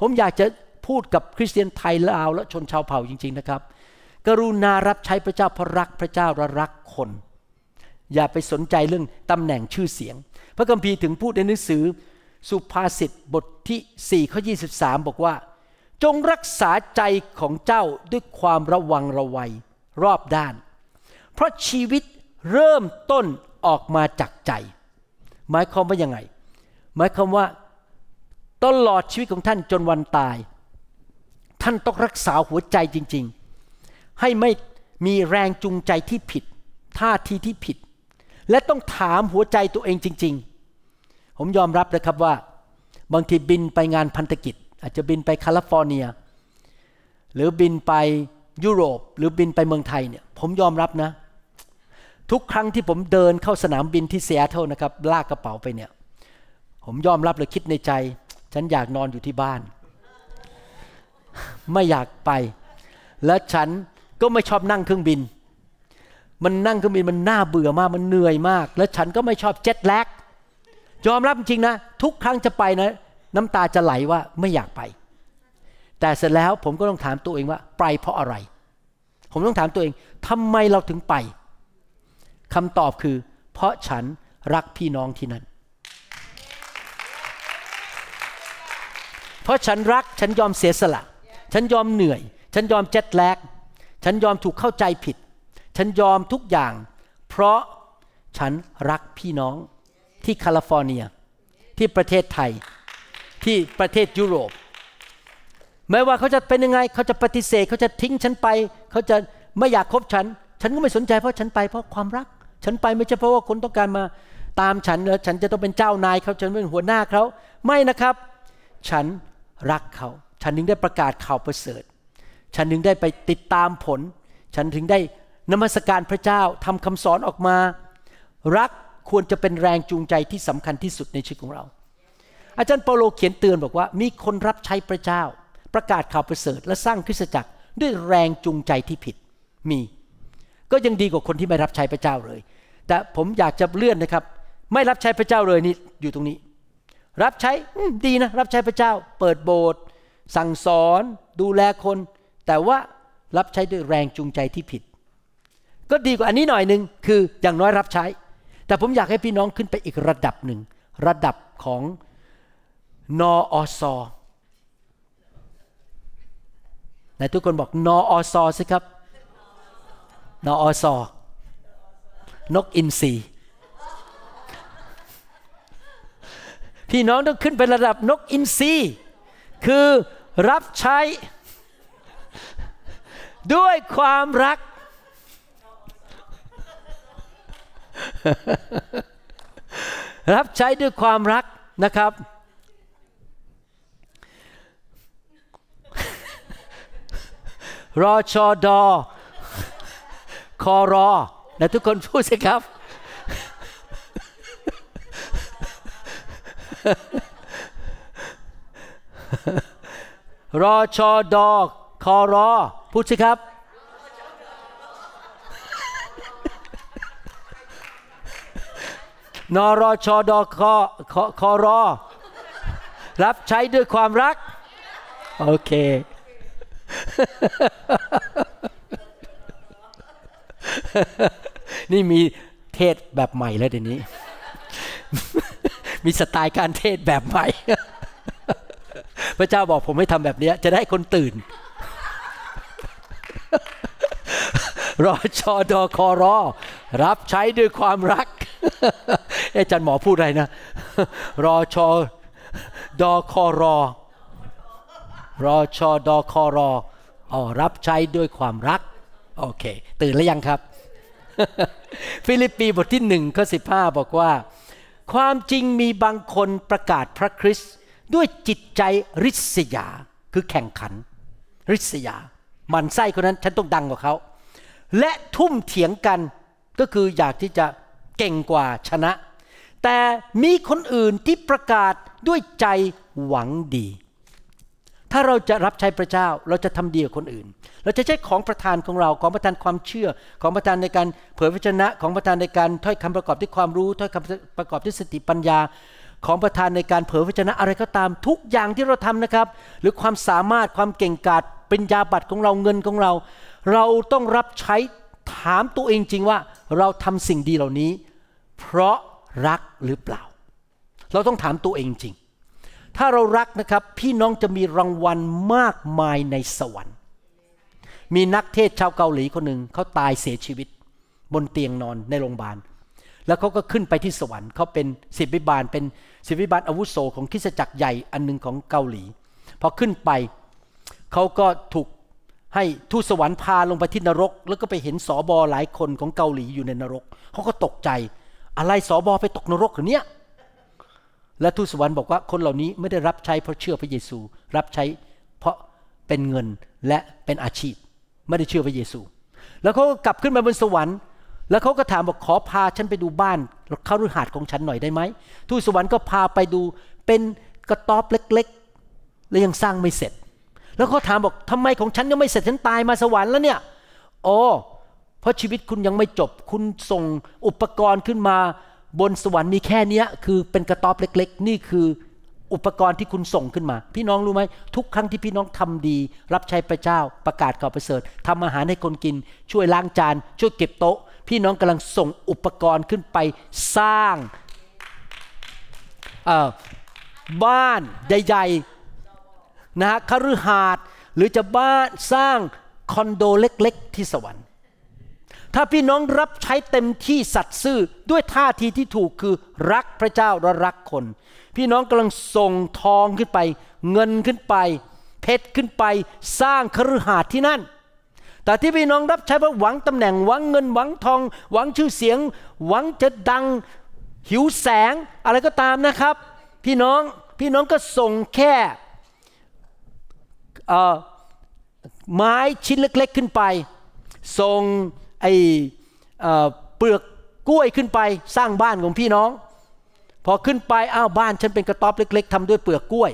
ผมอยากจะพูดกับคริสเตียนไทยลาวและชนชาวเผ่าจริงๆนะครับ กรุณารับใช้พระเจ้าเพราะรักพระเจ้าและรักคน อย่าไปสนใจเรื่องตำแหน่งชื่อเสียง พระคัมภีร์ถึงพูดในหนังสือ สุภาษิตบทที่4ข้อ23 บอกว่า จงรักษาใจของเจ้าด้วยความระวังระวัยรอบด้าน เพราะชีวิตเริ่มต้นออกมาจากใจ หมายความว่ายังไง หมายความว่าตลอดชีวิตของท่านจนวันตายท่านต้องรักษาหัวใจจริงๆ ให้ไม่มีแรงจูงใจที่ผิด ท่าทีที่ผิด และต้องถามหัวใจตัวเองจริงๆ ผมยอมรับนะครับว่า บางทีบินไปงานพันธกิจ อาจจะบินไปแคลิฟอร์เนีย หรือบินไปยุโรป หรือบินไปเมืองไทยเนี่ยผมยอมรับนะ ทุกครั้งที่ผมเดินเข้าสนามบินที่เซียเทลนะครับลากกระเป๋าไปเนี่ย ผมยอมรับเลยคิดในใจฉันอยากนอนอยู่ที่บ้านไม่อยากไป และฉันก็ไม่ชอบนั่งเครื่องบิน มันนั่งเครื่องบินมันน่าเบื่อมากมันเหนื่อยมาก และฉันก็ไม่ชอบเจ็ตแลกยอมรับจริงนะทุกครั้งจะไปนะ น้ำตาจะไหลว่าไม่อยากไป แต่เสร็จแล้วผมก็ต้องถามตัวเองว่าไปเพราะอะไร ผมต้องถามตัวเองทำไมเราถึงไปคำตอบคือ เพราะฉันรักพี่น้องที่นั่นเพราะฉันรักฉันยอมเสียสละฉันยอมเหนื่อย ฉันยอมเจ็ดแลก ฉันยอมถูกเข้าใจผิด ฉันยอมทุกอย่าง เพราะฉันรักพี่น้องที่แคลิฟอร์เนีย ที่ประเทศไทย ที่ประเทศยุโรป ไม่ว่าเขาจะเป็นยังไง เขาจะปฏิเสธ เขาจะทิ้งฉันไป เขาจะไม่อยากคบฉัน ฉันก็ไม่สนใจ เพราะฉันไปเพราะความรัก ฉันไปไม่ใช่เพราะว่าคนต้องการมาตามฉันแล้วฉันจะต้องเป็นเจ้านาย เขาฉันเป็นหัวหน้าเขา ไม่นะครับ ฉันรักเขาฉันถึงได้ประกาศข่าวประเสริฐ ฉันถึงได้ไปติดตามผล ฉันถึงได้นมัสการพระเจ้าทำคำสอนออกมา รักควรจะเป็นแรงจูงใจที่สำคัญที่สุดในชีวิตของเรา อาจารย์เปาโลเขียนเตือนบอกว่า มีคนรับใช้พระเจ้า ประกาศข่าวประเสริฐ และสร้างคริสตจักรด้วยแรงจูงใจที่ผิดมี ก็ยังดีกว่าคนที่ไม่รับใช้พระเจ้าเลย แต่ผมอยากจะเลื่อนนะครับ ไม่รับใช้พระเจ้าเลยนี่อยู่ตรงนี้ รับใช้ดีนะรับใช้พระเจ้า เปิดโบสถ์สั่งสอนดูแลคนแต่ว่ารับใช้ด้วยแรงจูงใจที่ผิด ก็ดีกว่าอันนี้หน่อยหนึ่งคืออย่างน้อยรับใช้ แต่ผมอยากให้พี่น้องขึ้นไปอีกระดับหนึ่ง ระดับของนออซอในทุกคนบอกนออซอสิครับนออสอนกอินทรีพี่น้องต้องขึ้นไประดับนกอินทรีคือรับใช้ ด้วยความรัก รับใช้ด้วยความรักนะครับ รอชอดอ คอรอ นะทุกคนพูดสิครับเรอชอดอคอรอ พูดสิครับ นรอชอดคอคอรอ รับใช้ด้วยความรัก โอเค นี่มีเทศแบบใหม่แล้วเดี๋ยวนี้ มีสไตล์การเทศแบบใหม่พระเจ้าบอกผมให้ทำแบบนี้จะได้คนตื่น รอชอดอคอรอ รับใช้ด้วยความรักอาจารย์หมอพูดอะไรนะ รอชอดอคอรอ รอชอดอคอรอออรับใช้ด้วยความรัก โอเค ตื่นแล้วยังครับ ฟิลิปปีบทที่หนึ่งข้อสิบอกว่า ความจริงมีบางคนประกาศพระคริสต์ด้วยจิตใจริษยาคือแข่งขันริษยามันไส้คนนั้นฉันต้องดังกว่าเขาและทุ่มเถียงกันก็คืออยากที่จะเก่งกว่าชนะ แต่มีคนอื่นที่ประกาศด้วยใจหวังดี ถ้าเราจะรับใช้พระเจ้าเราจะทำดีกับคนอื่น เราจะใช้ของประทานของเราของประทานความเชื่อ ของประทานในการเผยพระชนะ ของประทานในการถ้อยคำประกอบด้วยความรู้ถ้อยคำประกอบด้วยสติปัญญาของประธานในการเผยพระชนะอะไรก็ตามทุกอย่างที่เราทำนะครับ หรือความสามารถความเก่งกาจปัญญาบัตรของเราเงินของเรา เราต้องรับใช้ถามตัวเองจริงว่า เราทำสิ่งดีเหล่านี้ เพราะรักหรือเปล่า เราต้องถามตัวเองจริง ถ้าเรารักนะครับพี่น้องจะมีรางวัลมากมายในสวรรค์ มีนักเทศชาวเกาหลีคนหนึ่งเขาตายเสียชีวิต บนเตียงนอนในโรงพยาบาลแล้วเขาก็ขึ้นไปที่สวรรค์เขาเป็นศิบิบาล เป็นศิบิบาลอาวุโสของคริสจักรใหญ่อันหนึ่งของเกาหลีพอขึ้นไปเขาก็ถูกให้ทูตสวรรค์พาลงไปที่นรก แล้วก็ไปเห็นสอบอหลายคนของเกาหลีอยู่ในนรกเขาก็ตกใจอะไรสอบอไปตกนรกหรอเนี้ยและทูตสวรรค์บอกว่าคนเหล่านี้ไม่ได้รับใช้เพราะเชื่อพระเยซู รับใช้เพราะเป็นเงินและเป็นอาชีพไม่ได้เชื่อพระเยซู แล้วเขาก็กลับขึ้นมาบนสวรรค์แล้วเขาก็ถามบอกขอพาฉันไปดูบ้านเข้าุหาสของฉันหน่อยได้ไหม ทูตสวรรค์ก็พาไปดูเป็นกระต๊อบเล็กๆและยังสร้างไม่เสร็จ แล้วเขาถามบอกทำไมของฉันยังไม่เสร็จฉันตายมาสวรรค์แล้วเนี่ยอ๋อเพราะชีวิตคุณยังไม่จบ คุณส่งอุปกรณ์ขึ้นมาบนสวรรค์มีแค่เนี้ยคือเป็นกระต๊อบเล็ก ๆ นี่คืออุปกรณ์ที่คุณส่งขึ้นมา พี่น้องรู้ไหมทุกครั้งที่พี่น้องทำดี รับใช้พระเจ้าประกาศข่าวประเสริฐ ทำอาหารให้คนกินช่วยล้างจาน ช่วยเก็บโต๊ะพี่น้องกำลังส่งอุปกรณ์ขึ้นไปสร้างบ้านใหญ่ๆนะฮะคฤหาสน์หรือจะบ้านสร้างคอนโดเล็กๆ ที่สวรรค์ ถ้าพี่น้องรับใช้เต็มที่สัตว์ซื่อด้วยท่าทีที่ถูกคือรักพระเจ้าและรักคน พี่น้องกำลังส่งทองขึ้นไป เงินขึ้นไป เพชรขึ้นไปสร้างคฤหาสน์ที่นั่นแต่ที่พี่น้องรับใช้เพราะหวังตำแหน่งหวังเงินหวังทองหวังชื่อเสียง หวังจะดังหิวแสงอะไรก็ตามนะครับ พี่น้องพี่น้องก็ส่งแค่ไม้ชิ้นเล็ก ๆ ขึ้นไปส่งไอเปลือกกล้วยขึ้นไปสร้างบ้านของพี่น้อง พอขึ้นไปอ้าวบ้านฉันเป็นกระต๊อบเล็ก ๆ ทำด้วยเปลือกกล้วย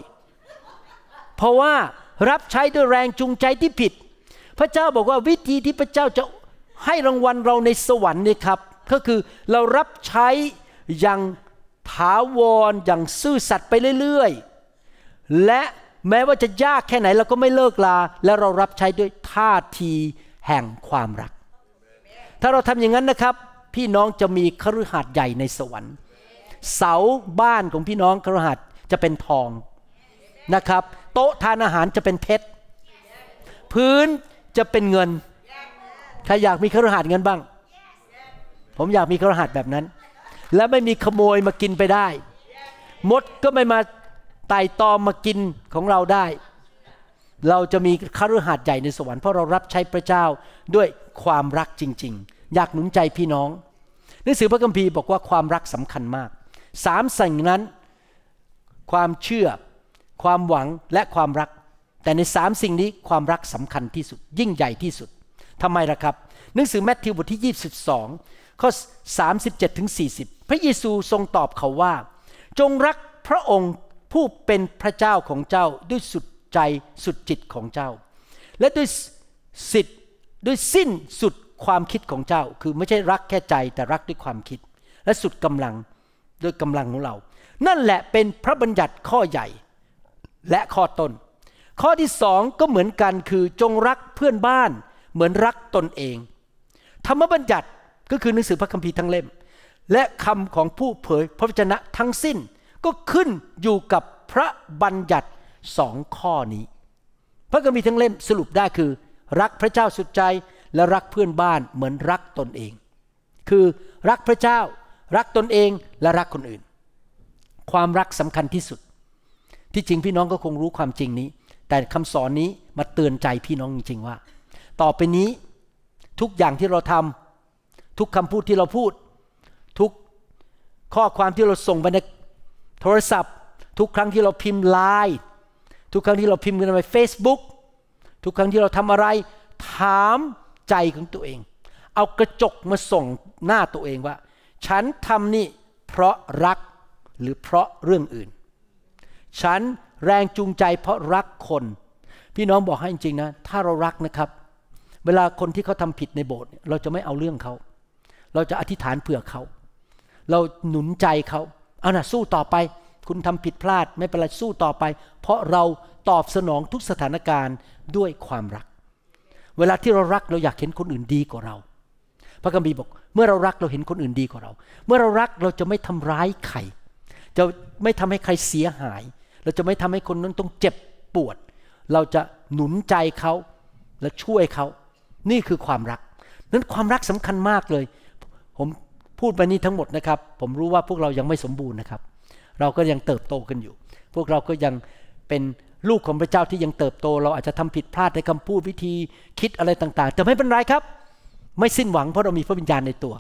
เพราะว่ารับใช้ด้วยแรงจูงใจที่ผิดพระเจ้าบอกว่าวิธีที่พระเจ้าจะให้รางวัลเราในสวรรค์นี่ครับ ก็คือเรารับใช้อย่างถาวรอย่างซื่อสัตย์ไปเรื่อยๆและแม้ว่าจะยากแค่ไหน เราก็ไม่เลิกลา และเรารับใช้ด้วยท่าทีแห่งความรัก ถ้าเราทำอย่างนั้นนะครับ พี่น้องจะมีคฤหาสน์ใหญ่ในสวรรค์ เสาบ้านของพี่น้องคฤหาสน์จะเป็นทองนะครับ โต๊ะทานอาหารจะเป็นเพชรพื้นจะเป็นเงินใครอยากมีครหัสเงินบ้างผมอยากมีครหัสแบบนั้น และไม่มีขโมยมากินไปได้มดก็ไม่มาไต่ตอมมากินของเราได้ เราจะมีคฤหาส์ใหญ่ในสวรรค์เพราะเรารับใช้พระเจ้าด้วยความรักจริงๆ อยากหนุนใจพี่น้องหนังสือพระคัมภีร์บอกว่าความรักสำคัญมากสามสิ่งนั้นความเชื่อความหวังและความรักแต่ในสามสิ่งนี้ความรักสำคัญที่สุดยิ่งใหญ่ที่สุดทำไมล่ะครับหนังสือแมทธิวบทที่ 22ข้อ 37ถึง40 พระเยซูทรงตอบเขาว่า จงรักพระองค์ผู้เป็นพระเจ้าของเจ้าด้วยสุดใจสุดจิตของเจ้า และด้วยสิทธิ์ด้วยสิ้นสุดความคิดของเจ้า คือไม่ใช่รักแค่ใจแต่รักด้วยความคิดและสุดกำลังด้วยกำลังของเรา นั่นแหละเป็นพระบัญญัติข้อใหญ่และข้อต้นข้อที่สองก็เหมือนกันคือจงรักเพื่อนบ้าน เหมือนรักตนเอง ธรรมบัญญัติก็คือหนังสือพระคัมภีร์ทั้งเล่มและคำของผู้เผยพระวจนะทั้งสิ้น ก็ขึ้นอยู่กับพระบัญญัติสองข้อนี้ พระคัมภีร์ทั้งเล่มสรุปได้คือ รักพระเจ้าสุดใจและรักเพื่อนบ้านเหมือนรักตนเอง คือรักพระเจ้า รักตนเองและรักคนอื่น ความรักสำคัญที่สุด ที่จริงพี่น้องก็คงรู้ความจริงนี้แต่คำสอนนี้มาเตือนใจพี่น้องจริงๆว่า ต่อไปนี้ ทุกอย่างที่เราทำ ทุกคำพูดที่เราพูด ทุกข้อความที่เราส่งไปใน โทรศัพท์ ทุกครั้งที่เราพิมพ์ไลน์ทุกครั้งที่เราพิมพ์กันไป Facebook ทุกครั้งที่เราทำอะไร ถามใจของตัวเอง เอากระจกมาส่งหน้าตัวเองว่า ฉันทำนี่เพราะรักหรือเพราะเรื่องอื่น ฉันแรงจูงใจเพราะรักคนพี่น้องบอกให้จริงๆนะ ถ้าเรารักนะครับ เวลาคนที่เขาทำผิดในโบสถ์เราจะไม่เอาเรื่องเขา เราจะอธิษฐานเผื่อเขา เราหนุนใจเขาเอานะสู้ต่อไป คุณทำผิดพลาด ไม่เป็นไรสู้ต่อไป เพราะเราตอบสนองทุกสถานการณ์ด้วยความรัก เวลาที่เรารักเราอยากเห็นคนอื่นดีกว่าเรา พระคัมภีร์บอกเมื่อเรารักเราเห็นคนอื่นดีกว่าเรา เมื่อเรารักเราจะไม่ทำร้ายใครจะไม่ทำให้ใครเสียหายเราจะไม่ทำให้คนนั้นต้องเจ็บปวด เราจะหนุนใจเขาและช่วยเขา นี่คือความรักนั้นความรักสำคัญมากเลย ผมพูดไปนี้ทั้งหมดนะครับ ผมรู้ว่าพวกเรายังไม่สมบูรณ์นะครับ เราก็ยังเติบโตกันอยู่ พวกเราก็ยังเป็นลูกของพระเจ้าที่ยังเติบโต เราอาจจะทำผิดพลาดในคำพูดวิธีคิดอะไรต่างๆแต่ไม่เป็นไรครับ ไม่สิ้นหวังเพราะเรามีพระวิญญาณในตัว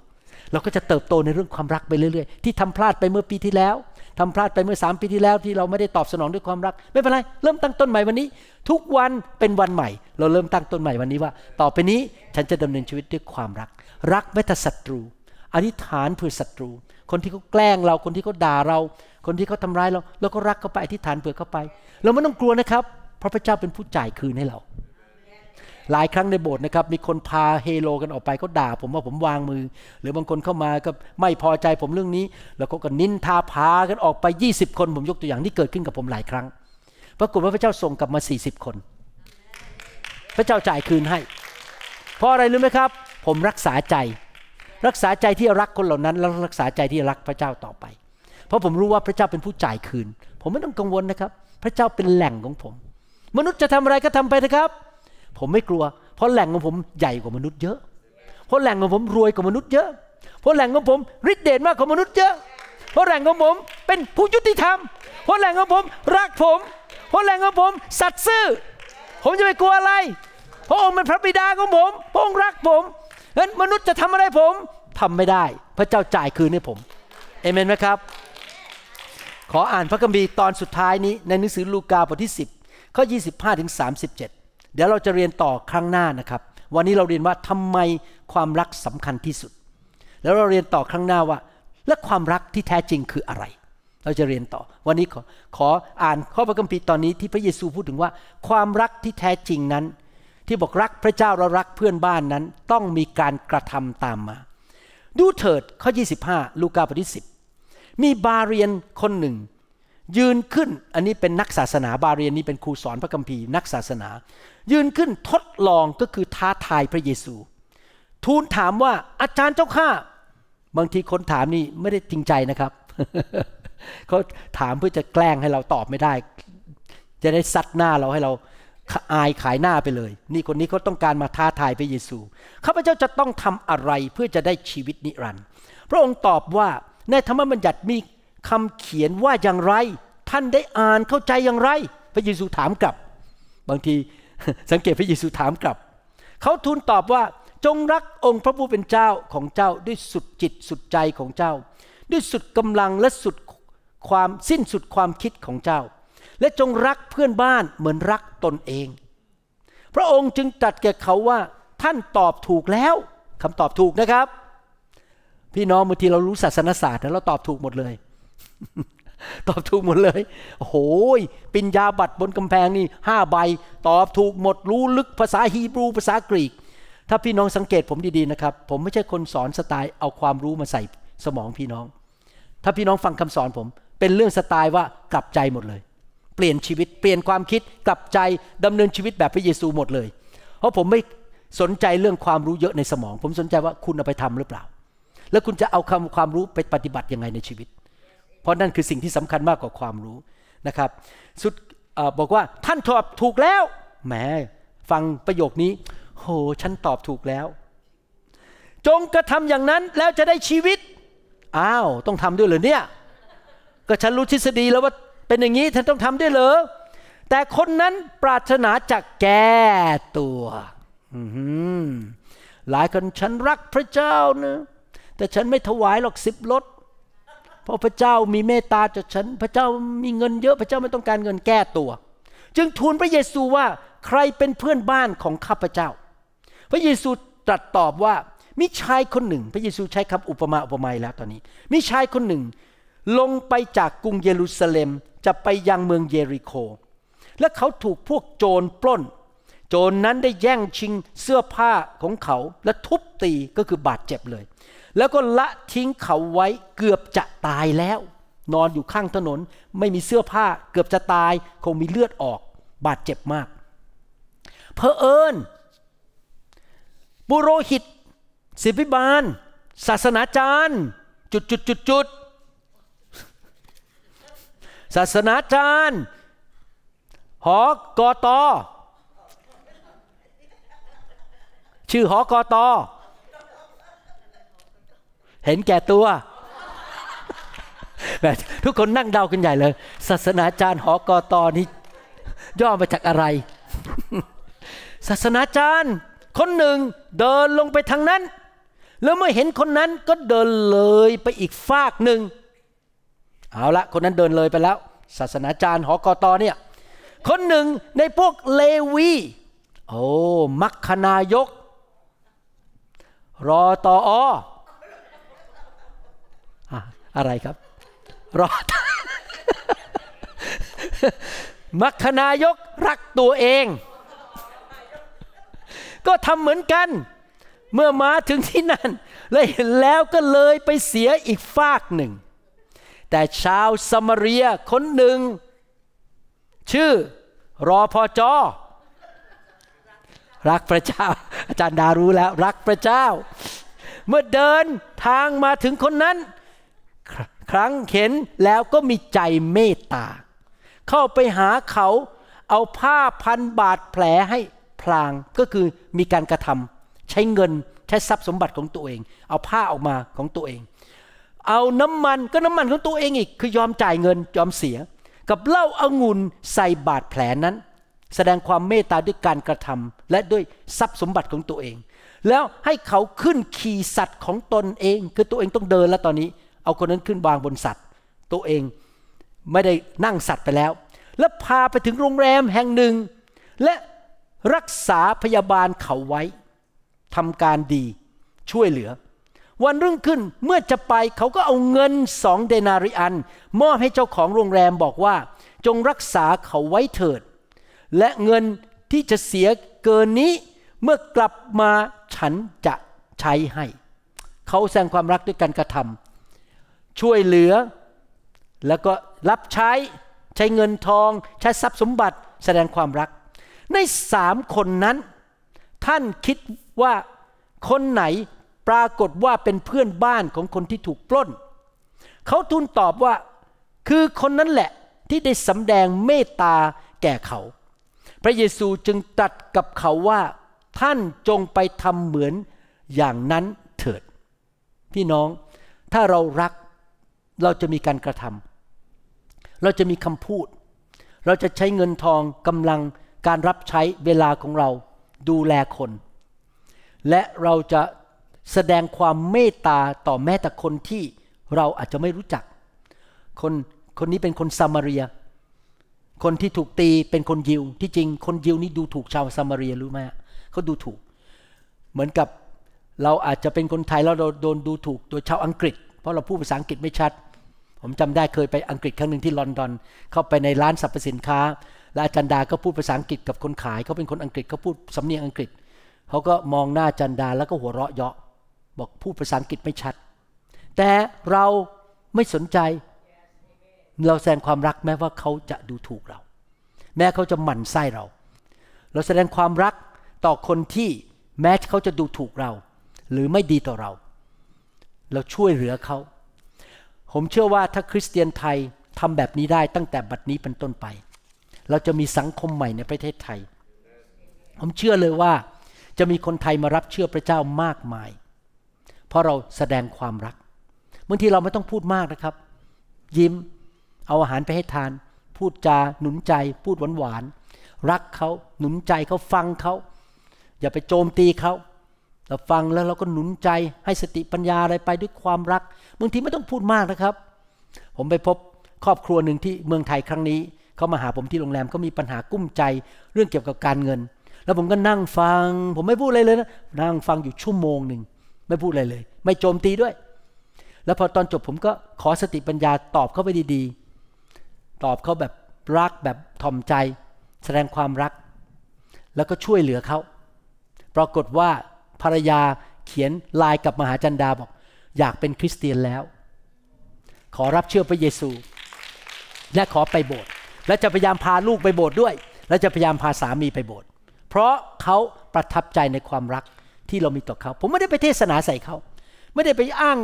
เราก็จะเติบโตในเรื่องความรักไปเรื่อย ๆ ที่ทำพลาดไปเมื่อปีที่แล้วทำพลาดไปเมื่อสามปีที่แล้วที่เราไม่ได้ตอบสนองด้วยความรักไม่เป็นไร เริ่มตั้งต้นใหม่วันนี้ ทุกวันเป็นวันใหม่ เราเริ่มตั้งต้นใหม่วันนี้ว่า ต่อไปนี้ฉันจะดำเนินชีวิตด้วยความรัก รักแม้แต่ศัตรู อธิษฐานเพื่อศัตรู คนที่เขาแกล้ง เราคนที่เขาด่าเรา คนที่เขาทาร้ายเราเราก็รักเขาไปอธิษฐานเผื่อเขาไป เราไม่ต้องกลัวนะครับเพราะพระเจ้าเป็นผู้จ่ายคืนให้เราหลายครั้งในโบสถ์นะครับ มีคนพาเฮโลกันออกไปเขาด่า ผมว่าผมวางมือ หรือบางคนเข้ามาก็ไม่พอใจผมเรื่องนี้แล้วก็ก็นินทาพากันออกไป 20 คนผมยกตัวอย่างที่เกิดขึ้นกับผมหลายครั้ง ปรากฏว่าพระเจ้าส่งกลับมา 40 คน พระเจ้าจ่ายคืนให้เพราะอะไรรู้ไหมครับ ผมรักษาใจ รักษาใจที่รักคนเหล่านั้น แล้วรักษาใจที่รักพระเจ้าต่อไป เพราะผมรู้ว่าพระเจ้าเป็นผู้จ่ายคืน ผมไม่ต้องกังวลนะครับ พระเจ้าเป็นแหล่งของผม มนุษย์จะทำอะไรก็ทำไปนะครับผมไม่กลัว เพราะแหล่งของผมใหญ่กว่ามนุษย์เยอะ เพราะแหล่งของผมรวยกว่ามนุษย์เยอะ เพราะแหล่งของผมฤทธิ์เดชมากกว่ามนุษย์เยอะ เพราะแหล่งของผมเป็นผู้ยุติธรรม เพราะแหล่งของผม รักผม เพราะแหล่งของผม สัตย์ซื่อ ผมจะไปกลัวอะไรพระองค์เป็นพระบิดาของผมพระองค์รักผมงั้นมนุษย์จะทำอะไรผม ทำไม่ได้ พระเจ้าจ่ายคืนให้ผม เอเมนไหมครับ ขออ่านพระคัมภีร์ตอนสุดท้ายนี้ในหนังสือลูกาบทที่ 10ข้อ25ถึง37เดี๋ยวเราจะเรียนต่อครั้งหน้านะครับ วันนี้เราเรียนว่าทำไมความรักสำคัญที่สุด แล้วเราเรียนต่อครั้งหน้าว่าและความรักที่แท้จริงคืออะไร เราจะเรียนต่อ วันนี้ขอขออ่านข้อพระคัมภีร์ตอนนี้ที่พระเยซูพูดถึงว่าความรักที่แท้จริงนั้น ที่บอกรักพระเจ้าและรักเพื่อนบ้านนั้นต้องมีการกระทำตามมา ดูเถิดข้อ 25 ลูกาบทที่10 มีบาเรียนคนหนึ่งยืนขึ้น อันนี้เป็นนักศาสนาบาเรียนนี้เป็นครูสอนพระคัมภีร์นักศาสนา ยืนขึ้นทดลองก็คือท้าทายพระเยซู ทูลถามว่าอาจารย์เจ้าข้า บางทีคนถามนี่ไม่ได้จริงใจนะครับ เขาถามเพื่อจะแกล้งให้เราตอบไม่ได้ จะได้ซัดหน้าเราให้เราอายขายหน้าไปเลย นี่คนนี้เขาต้องการมาท้าทายพระเยซูข้าพเจ้าจะต้องทำอะไรเพื่อจะได้ชีวิตนิรันดร์พระองค์ตอบว่าในธรรมบัญญัติมีคำเขียนว่าอย่างไร ท่านได้อ่านเข้าใจอย่างไร พระเยซูถามกลับ บางทีสังเกตพระเยซูถามกลับเขาทูลตอบว่าจงรักองค์พระผู้เป็นเจ้าของเจ้าด้วยสุดจิตสุดใจของเจ้า ด้วยสุดกำลังและสุดความสิ้นสุดความคิดของเจ้า และจงรักเพื่อนบ้านเหมือนรักตนเอง พระองค์จึงตัดแก่เขาว่า ท่านตอบถูกแล้วคำตอบถูกนะครับ พี่น้องบางทีเรารู้ศาสนศาสตร์แล้วเราตอบถูกหมดเลยตอบถูกหมดเลย โอ้โหปิญญาบัตรบนกำแพงนี่ห้าใบ ตอบถูกหมด รู้ลึกภาษาฮีบรู ภาษากรีก ถ้าพี่น้องสังเกตผมดีๆนะครับ ผมไม่ใช่คนสอนสไตล์เอาความรู้มาใส่สมองพี่น้อง ถ้าพี่น้องฟังคำสอนผม เป็นเรื่องสไตล์ว่ากลับใจหมดเลย เปลี่ยนชีวิตเปลี่ยนความคิดกลับใจดำเนินชีวิตแบบพระเยซูหมดเลย เพราะผมไม่สนใจเรื่องความรู้เยอะในสมอง ผมสนใจว่าคุณเอาไปทำหรือเปล่า แล้วคุณจะเอาคำความรู้ไปปฏิบัติยังไงในชีวิตเพราะนั่นคือสิ่งที่สำคัญมากกว่าความรู้นะครับ สุดอบอกว่าท่านตอบถูกแล้ว แหม ฟังประโยคนี้ โหฉันตอบถูกแล้ว จงกระทำอย่างนั้นแล้วจะได้ชีวิต อ้าว ต้องทำด้วยเหรอเนี่ย ก็ฉันรู้ทฤษฎีแล้วว่าเป็นอย่างนี้ ฉันต้องทำด้วยเหรอแต่คนนั้นปรารถนาจะแก้ตัว หลายคนฉันรักพระเจ้านะ แต่ฉันไม่ถวายหรอกสิบลดเพราะพระเจ้ามีเมตตาต่อฉัน พระเจ้ามีเงินเยอะพระเจ้าไม่ต้องการเงินแก้ตัว จึงทูลพระเยซูว่าใครเป็นเพื่อนบ้านของข้าพเจ้า พระเยซูตรัสตอบว่ามีชายคนหนึ่ง พระเยซูใช้คำอุปมาอุปไมยแล้วตอนนี้ มีชายคนหนึ่งลงไปจากกรุงเยรูซาเล็มจะไปยังเมืองเยริโค และเขาถูกพวกโจรปล้น โจรนนั้นได้แย่งชิงเสื้อผ้าของเขาและทุบตีก็คือบาดเจ็บเลยแล้วก็ละทิ้งเขาไว้เกือบจะตายแล้ว นอนอยู่ข้างถนน ไม่มีเสื้อผ้าเกือบจะตาย คงมีเลือดออก บาดเจ็บมาก เพอเอิญบุโรหิตศิบิบาล ศาสนาจารย์ จุดจุดจุดจุดศาสนาจารย์ หอกอตอชื่อหอกอตอเห็นแก่ตัวแบบทุกคนนั่งเดากันใหญ่เลย ศาสนาจารย์ หอกอตอนี้ย่อมาจากอะไร ศาสนาจารย์ คนหนึ่งเดินลงไปทางนั้น แล้วเมื่อเห็นคนนั้นก็เดินเลยไปอีกฟากหนึ่งเอาละคนนั้นเดินเลยไปแล้ว ศาสนาจารย์ หอกอตอเนี่ย คนหนึ่งในพวกเลวีโอ้มัคคณายก รอตอออะไรครับ รอดมัคคายกรักตัวเอง ก็ทำเหมือนกัน เมื่อมาถึงที่นั่นเลยเห็นแล้วก็เลยไปเสียอีกฟากหนึ่ง แต่ชาวสมารียคนหนึ่ง ชื่อรอพอจอ รักพระเจ้า อาจารย์ดารู้แล้วรักพระเจ้า เมื่อเดินทางมาถึงคนนั้นครั้งเห็นแล้วก็มีใจเมตตา เข้าไปหาเขาเอาผ้าพันบาดแผลให้พลางก็คือมีการกระทำ ใช้เงินใช้ทรัพย์สมบัติของตัวเอง เอาผ้าออกมาของตัวเอง เอาน้ำมันก็น้ำมันของตัวเองอีกคือยอมจ่ายเงินยอมเสีย กับเล่าอางุ่นใส่บาดแผลนั้น แสดงความเมตตาด้วยการกระทำ และด้วยทรัพย์สมบัติของตัวเอง แล้วให้เขาขึ้นขี่สัตว์ของตนเองคือตัวเองต้องเดินแล้วตอนนี้เอาคนนั้นขึ้นวางบนสัตว์ ตัวเองไม่ได้นั่งสัตว์ไปแล้ว แล้วพาไปถึงโรงแรมแห่งหนึ่ง และรักษาพยาบาลเขาไว้ทำการดี ช่วยเหลือ วันรุ่งขึ้นเมื่อจะไปเขาก็เอาเงินสองเดนาริอันมอบให้เจ้าของโรงแรมบอกว่าจงรักษาเขาไว้เถิด และเงินที่จะเสียเกินนี้ เมื่อกลับมาฉันจะใช้ให้ เขาแสดงความรักด้วยการกระทำาช่วยเหลือ แล้วก็รับใช้ใช้เงินทองใช้ทรัพย์สมบัติแสดงความรัก ในสามคนนั้น ท่านคิดว่าคนไหนปรากฏว่าเป็นเพื่อนบ้านของคนที่ถูกปล้น เขาทูลตอบว่าคือคนนั้นแหละที่ได้สำแดงเมตตาแก่เขา พระเยซูจึงตรัสกับเขาว่า ท่านจงไปทำเหมือนอย่างนั้นเถิด พี่น้องถ้าเรารักเราจะมีการกระทำ เราจะมีคำพูด เราจะใช้เงินทองกำลังการรับใช้เวลาของเราดูแลคน และเราจะแสดงความเมตตาต่อแม้แต่คนที่เราอาจจะไม่รู้จัก คนคนนี้เป็นคนซามารียคนที่ถูกตีเป็นคนยิว ที่จริงคนยิวนี่ดูถูกชาวซามารียรู้ไหมเขาดูถูก เหมือนกับเราอาจจะเป็นคนไทยแล้วเราโดนดูถูกโดยชาวอังกฤษเพราะเราพูดภาษาอังกฤษไม่ชัดผมจำได้เคยไปอังกฤษครั้งหนึ่งที่ลอนดอน เข้าไปในร้านสรรพสินค้า และอาจารย์ดาก็พูดภาษาอังกฤษกับคนขาย เขาเป็นคนอังกฤษเขาพูดสำเนียงอังกฤษ เขาก็มองหน้าอาจารย์ดาแล้วก็หัวเราะเยาะ บอกพูดภาษาอังกฤษไม่ชัด แต่เราไม่สนใจ เราแสดงความรักแม้ว่าเขาจะดูถูกเรา แม้เขาจะหมั่นไส้เรา เราแสดงความรักต่อคนที่แม้เขาจะดูถูกเรา หรือไม่ดีต่อเรา เราช่วยเหลือเขาผมเชื่อว่าถ้าคริสเตียนไทยทำแบบนี้ได้ตั้งแต่บัดนี้เป็นต้นไป เราจะมีสังคมใหม่ในประเทศไทย ผมเชื่อเลยว่าจะมีคนไทยมารับเชื่อพระเจ้ามากมาย เพราะเราแสดงความรักบางทีเราไม่ต้องพูดมากนะครับ ยิ้มเอาอาหารไปให้ทานพูดจา หนุนใจพูดหวานหวานรักเขาหนุนใจเขาฟังเขาอย่าไปโจมตีเขาเราฟังแล้วเราก็หนุนใจ ให้สติปัญญาอะไรไปด้วยความรักบางทีไม่ต้องพูดมากนะครับ ผมไปพบครอบครัวหนึ่งที่เมืองไทยครั้งนี้เขามาหาผมที่โรงแรมเขามีปัญหากุ้มใจ เรื่องเกี่ยวกับการเงิน แล้วผมก็นั่งฟัง ผมไม่พูดอะไรเลยนะนั่งฟังอยู่ชั่วโมงหนึ่งไม่พูดอะไรเลย ไม่โจมตีด้วย แล้วพอตอนจบผมก็ขอสติปัญญาตอบเขาไปดี ๆ ตอบเขาแบบรักแบบถ่อมใจ แสดงความรัก แล้วก็ช่วยเหลือเขาปรากฏว่าภรรยาเขียนลายกับมหาจันดาบอกอยากเป็นคริสเตียนแล้ว ขอรับเชื่อพระเยซูและขอไปโบสถ์และจะพยายามพาลูกไปโบสถ์ด้วย และจะพยายามพาสามีไปโบสถ์เพราะเขาประทับใจในความรักที่เรามีต่อเขาผมไม่ได้ไปเทศนาใส่เขา ไม่ได้ไปอ้าง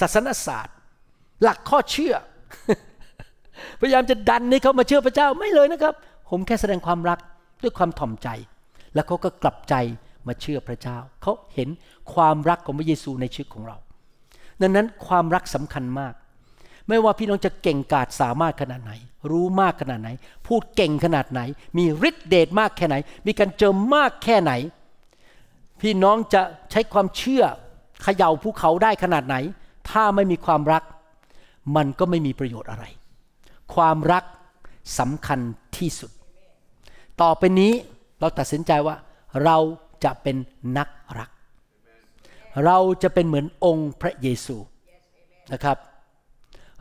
ศาสนศาสตร์ หลักข้อเชื่อ พยายามจะดันให้เขามาเชื่อพระเจ้าไม่เลยนะครับ ผมแค่แสดงความรักด้วยความถ่อมใจ แล้วเขาก็กลับใจมาเชื่อพระเจ้า เขาเห็นความรักของพระเยซูในชีวิตของเรา ดังนั้น ความรักสำคัญมาก ไม่ว่าพี่น้องจะเก่งกาจสามารถขนาดไหน รู้มากขนาดไหน พูดเก่งขนาดไหน มีฤทธิเดชมากแค่ไหน มีการเจิมมากแค่ไหน พี่น้องจะใช้ความเชื่อเขย่าภูเขาได้ขนาดไหน ถ้าไม่มีความรัก มันก็ไม่มีประโยชน์อะไร ความรักสำคัญที่สุด ต่อไปนี้เราตัดสินใจว่าเราจะเป็นนักรัก เราจะเป็นเหมือนองค์พระเยซูนะครับ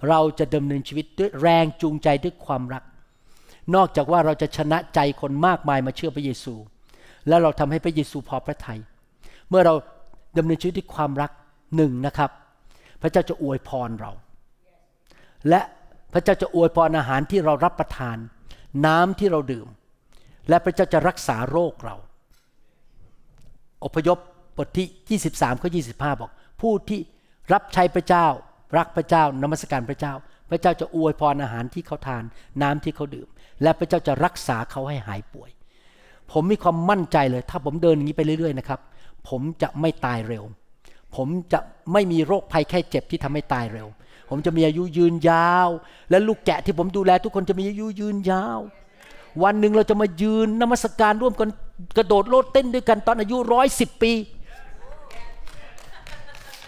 เราจะดำเนินชีวิตด้วยแรงจูงใจด้วยความรัก นอกจากว่าเราจะชนะใจคนมากมายมาเชื่อพระเยซู แล้วเราทำให้พระเยซูพอพระทยัย เมื่อเราดำเนินชีวิตด้วยความรักหนึ่งนะครับ พระเจ้าจะอวยพรเรา และพระเจ้าจะอวยพรอาหารที่เรารับประทาน น้ำที่เราดื่ม และพระเจ้าจะรักษาโรคเราอพยพบทที่23ข้อ25 บอก ผู้ที่รับใช้พระเจ้า รักพระเจ้านมัสการพระเจ้า พระเจ้าจะอวยพรอาหารที่เขาทานน้ำที่เขาดื่ม และพระเจ้าจะรักษาเขาให้หายป่วย ผมมีความมั่นใจเลยถ้าผมเดินอย่างนี้ไปเรื่อยๆนะครับ ผมจะไม่ตายเร็ว ผมจะไม่มีโรคภัยแค่เจ็บที่ทำให้ตายเร็ว ผมจะมีอายุยืนยาวและลูกแกะที่ผมดูแล ทุกคนจะมีอายุยืนยาววันหนึ่งเราจะมายืนนมัสการร่วมกันกระโดดโลดเต้นด้วยกันตอนอายุร้อยสิบปี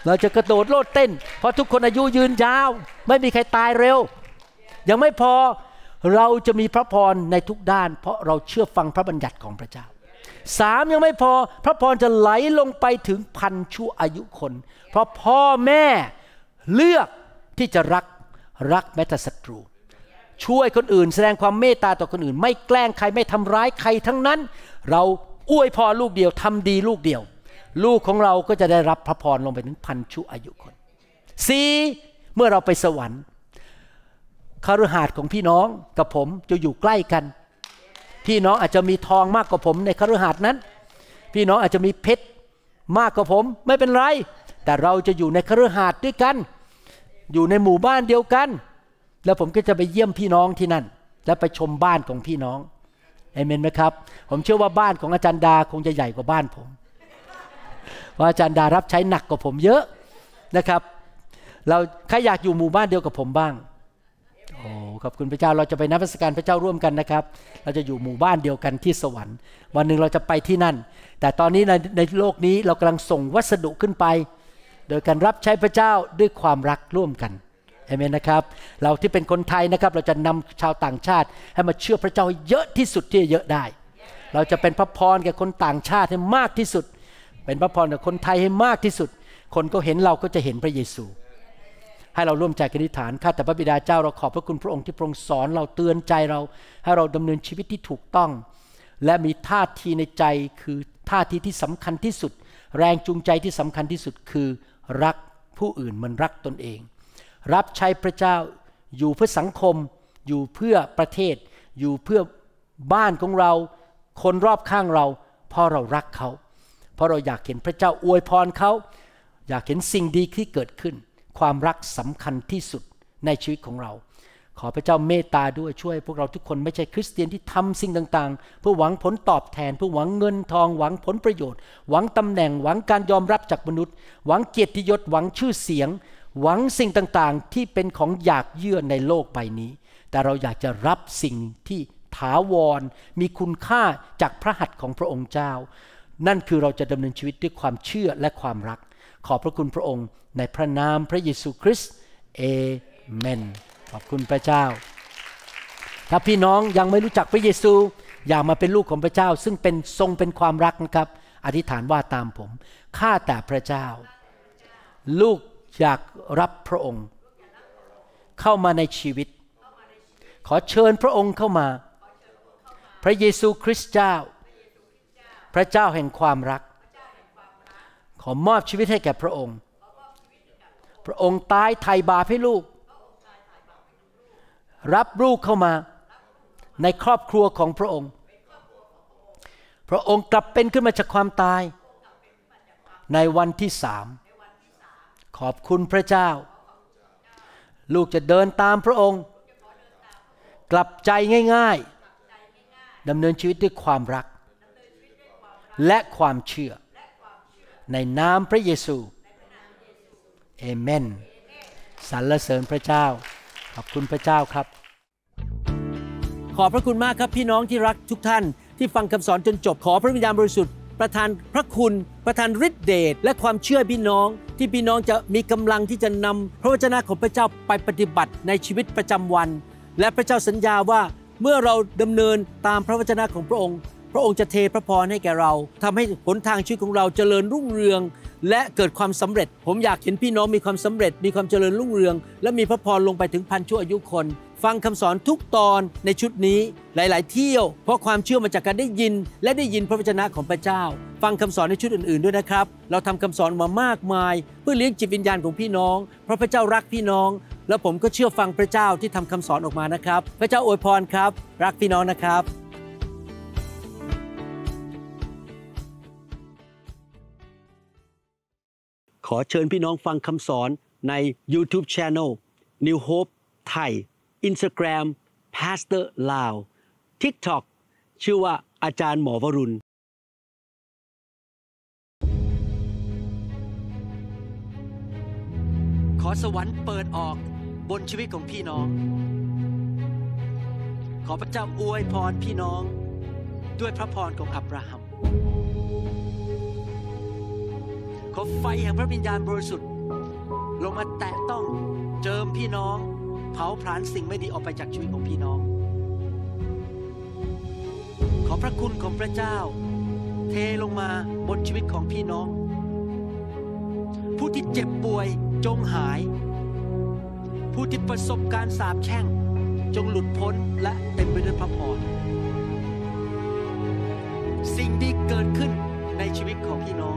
เราจะกระโดดโลดเต้น เพราะทุกคนอายุยืนยาว ไม่มีใครตายเร็ว ยังไม่พอเราจะมีพระพรในทุกด้าน เพราะเราเชื่อฟังพระบัญญัติของพระเจ้าสามยังไม่พอพระพรจะไหลลงไปถึงพันชั่วอายุคน เพราะพ่อแม่เลือกที่จะรักรักแม้แต่ศัตรูช่วยคนอื่นแสดงความเมตตาต่อคนอื่น ไม่แกล้งใครไม่ทำร้ายใครทั้งนั้น เราอวยพรลูกเดียวทำดีลูกเดียว ลูกของเราก็จะได้รับพระพรลงไปถึงพันชุอายุคนสีเมื่อเราไปสวรรค์คารหาดของพี่น้องกับผมจะอยู่ใกล้กัน พี่น้องอาจจะมีทองมากกว่าผมในคารหาดนั้น พี่น้องอาจจะมีเพชรมากกว่าผมไม่เป็นไร แต่เราจะอยู่ในคารหาดด้วยกัน อยู่ในหมู่บ้านเดียวกันแล้วผมก็จะไปเยี่ยมพี่น้องที่นั่น และไปชมบ้านของพี่น้องเอเมนไหมครับ ผมเชื่อว่าบ้านของอาจารย์ดาคงจะใหญ่กว่าบ้านผมว่าอาจารย์ดารับใช้หนักกว่าผมเยอะนะครับ เราใครอยากอยู่หมู่บ้านเดียวกับผมบ้างโอ้ขอบคุณพระเจ้าเราจะไปนับพิธการพระเจ้าร่วมกันนะครับ เราจะอยู่หมู่บ้านเดียวกันที่สวรรค์ วันหนึ่งเราจะไปที่นั่น แต่ตอนนี้ในในโลกนี้เรากำลังส่งวัสดุขึ้นไป โดยการรับใช้พระเจ้าด้วยความรักร่วมกันเอเมนนะครับ เราที่เป็นคนไทยนะครับ เราจะนำชาวต่างชาติให้มาเชื่อพระเจ้าเยอะที่สุดที่จะเยอะได้ เราจะเป็นพระพรแก่คนต่างชาติให้มากที่สุด เป็นพระพรแก่คนไทยให้มากที่สุด คนก็เห็นเราก็จะเห็นพระเยซู ให้เราร่วมใจกันนิฐาน ข้าแต่พระบิดาเจ้าเราขอบพระคุณพระองค์ที่พระองค์สอนเราเตือนใจเรา ให้เราดำเนินชีวิตที่ถูกต้อง และมีท่าทีในใจคือท่าทีที่สำคัญที่สุด แรงจูงใจที่สำคัญที่สุดคือรักผู้อื่นมันรักตนเองรับใช้พระเจ้าอยู่เพื่อสังคม อยู่เพื่อประเทศ อยู่เพื่อบ้านของเราคนรอบข้างเราเพราะเรารักเขาเพราะเราอยากเห็นพระเจ้าอวยพรเขา อยากเห็นสิ่งดีที่เกิดขึ้น ความรักสำคัญที่สุดในชีวิตของเรา ขอพระเจ้าเมตตาด้วยช่วย พวกเราทุกคนไม่ใช่คริสเตียนที่ทำสิ่งต่างๆ เพื่อหวังผลตอบแทนเพื่อหวังเงินทอง หวังผลประโยชน์ หวังตำแหน่ง หวังการยอมรับจากมนุษย์ หวังเกียรติยศหวังชื่อเสียงหวังสิ่งต่างๆที่เป็นของอยากเยื่อในโลกใบนี้ แต่เราอยากจะรับสิ่งที่ถาวร มีคุณค่าจากพระหัตถ์ของพระองค์เจ้า นั่นคือเราจะดำเนินชีวิตด้วยความเชื่อและความรัก ขอบพระคุณพระองค์ในพระนามพระเยซูคริสต์เอเมน ขอบคุณพระเจ้า ถ้าพี่น้องยังไม่รู้จักพระเยซู อยากมาเป็นลูกของพระเจ้า ซึ่งเป็นทรงเป็นความรักนะครับ อธิษฐานว่าตามผมข้าแต่พระเจ้า ลูกอยากรับพระองค์เข้ามาในชีวิต ขอเชิญพระองค์เข้ามา พระเยซูคริสต์เจ้า พระเจ้าแห่งความรัก ขอมอบชีวิตให้แก่พระองค์ พระองค์ตายไถ่บาปให้ลูก รับลูกเข้ามาในครอบครัวของพระองค์ พระองค์กลับเป็นขึ้นมาจากความตายในวันที่สามขอบคุณพระเจ้า ลูกจะเดินตามพระองค์ กลับใจง่ายๆ ดำเนินชีวิตด้วยความรัก และความเชื่อในนามพระเยซูเอเมนสรรเสริญพระเจ้า ขอบคุณพระเจ้าครับ ขอบพระคุณมากครับพี่น้องที่รักทุกท่าน ที่ฟังคำสอนจนจบขอพระวิญญาณบริสุทธิ์ประทานพระคุณประทานฤทธิเดชและความเชื่อพี่น้อง ที่พี่น้องจะมีกำลังที่จะนำพระวจนะของพระเจ้าไปปฏิบัติในชีวิตประจำวัน และพระเจ้าสัญญาว่าเมื่อเราดำเนินตามพระวจนะของพระองค์ พระองค์จะเทพระพรให้แก่เรา ทำให้ผลทางชีวิตของเราเจริญรุ่งเรืองและเกิดความสำเร็จ ผมอยากเห็นพี่น้องมีความสำเร็จมีความเจริญรุ่งเรืองและมีพระพรลงไปถึงพันชั่วอายุคนฟังคำสอนทุกตอนในชุดนี้หลายๆเที่ยว เพราะความเชื่อมาจากการได้ยิน และได้ยินพระวจนะของพระเจ้า ฟังคำสอนในชุดอื่นๆด้วยนะครับ เราทำคำสอนมามากมาย เพื่อเลี้ยงจิตวิญญาณของพี่น้อง เพราะพระเจ้ารักพี่น้อง แล้วผมก็เชื่อฟังพระเจ้าที่ทำคำสอนออกมานะครับ พระเจ้าอวยพรครับ รักพี่น้องนะครับ ขอเชิญพี่น้องฟังคำสอนใน YouTube Channel New Hope ไทยอินสตาแกรม Pastor Lao TikTok ชื่อว่าอาจารย์หมอวรุณ ขอสวรรค์เปิดออกบนชีวิตของพี่น้อง ขอพระเจ้าอวยพรพี่น้อง ด้วยพระพรของอับราฮัมขอไฟแห่งพระวิญญาณบริสุทธิ์ ลงมาแตะต้องเจิมพี่น้องเผาผลาญสิ่งไม่ดีออกไปจากชีวิตของพี่น้อง ขอพระคุณของพระเจ้า เทลงมาบนชีวิตของพี่น้อง ผู้ที่เจ็บป่วยจงหาย ผู้ที่ประสบการสาบแช่ง จงหลุดพ้นและเต็มไปด้วยพระพรสิ่งดีเกิดขึ้นในชีวิตของพี่น้อง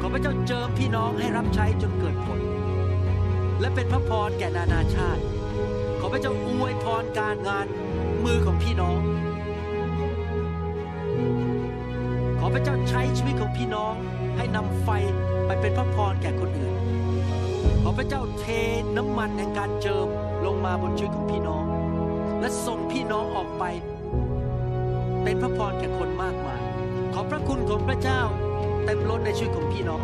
ขอพระเจ้าเจิมพี่น้องให้รับใช้จนเกิดผลและเป็นพระพรแก่นานาชาติ ขอพระเจ้าอวยพรการงานมือของพี่น้อง ขอพระเจ้าใช้ชีวิตของพี่น้องให้นำไฟไปเป็นพระพรแก่คนอื่น ขอพระเจ้าเทน้ำมันแห่งการเจิมลงมาบนชีวิตของพี่น้อง และส่งพี่น้องออกไป เป็นพระพรแก่คนมากมาย ขอพระคุณของพระเจ้าเต็มล้นในชีวิตของพี่น้อง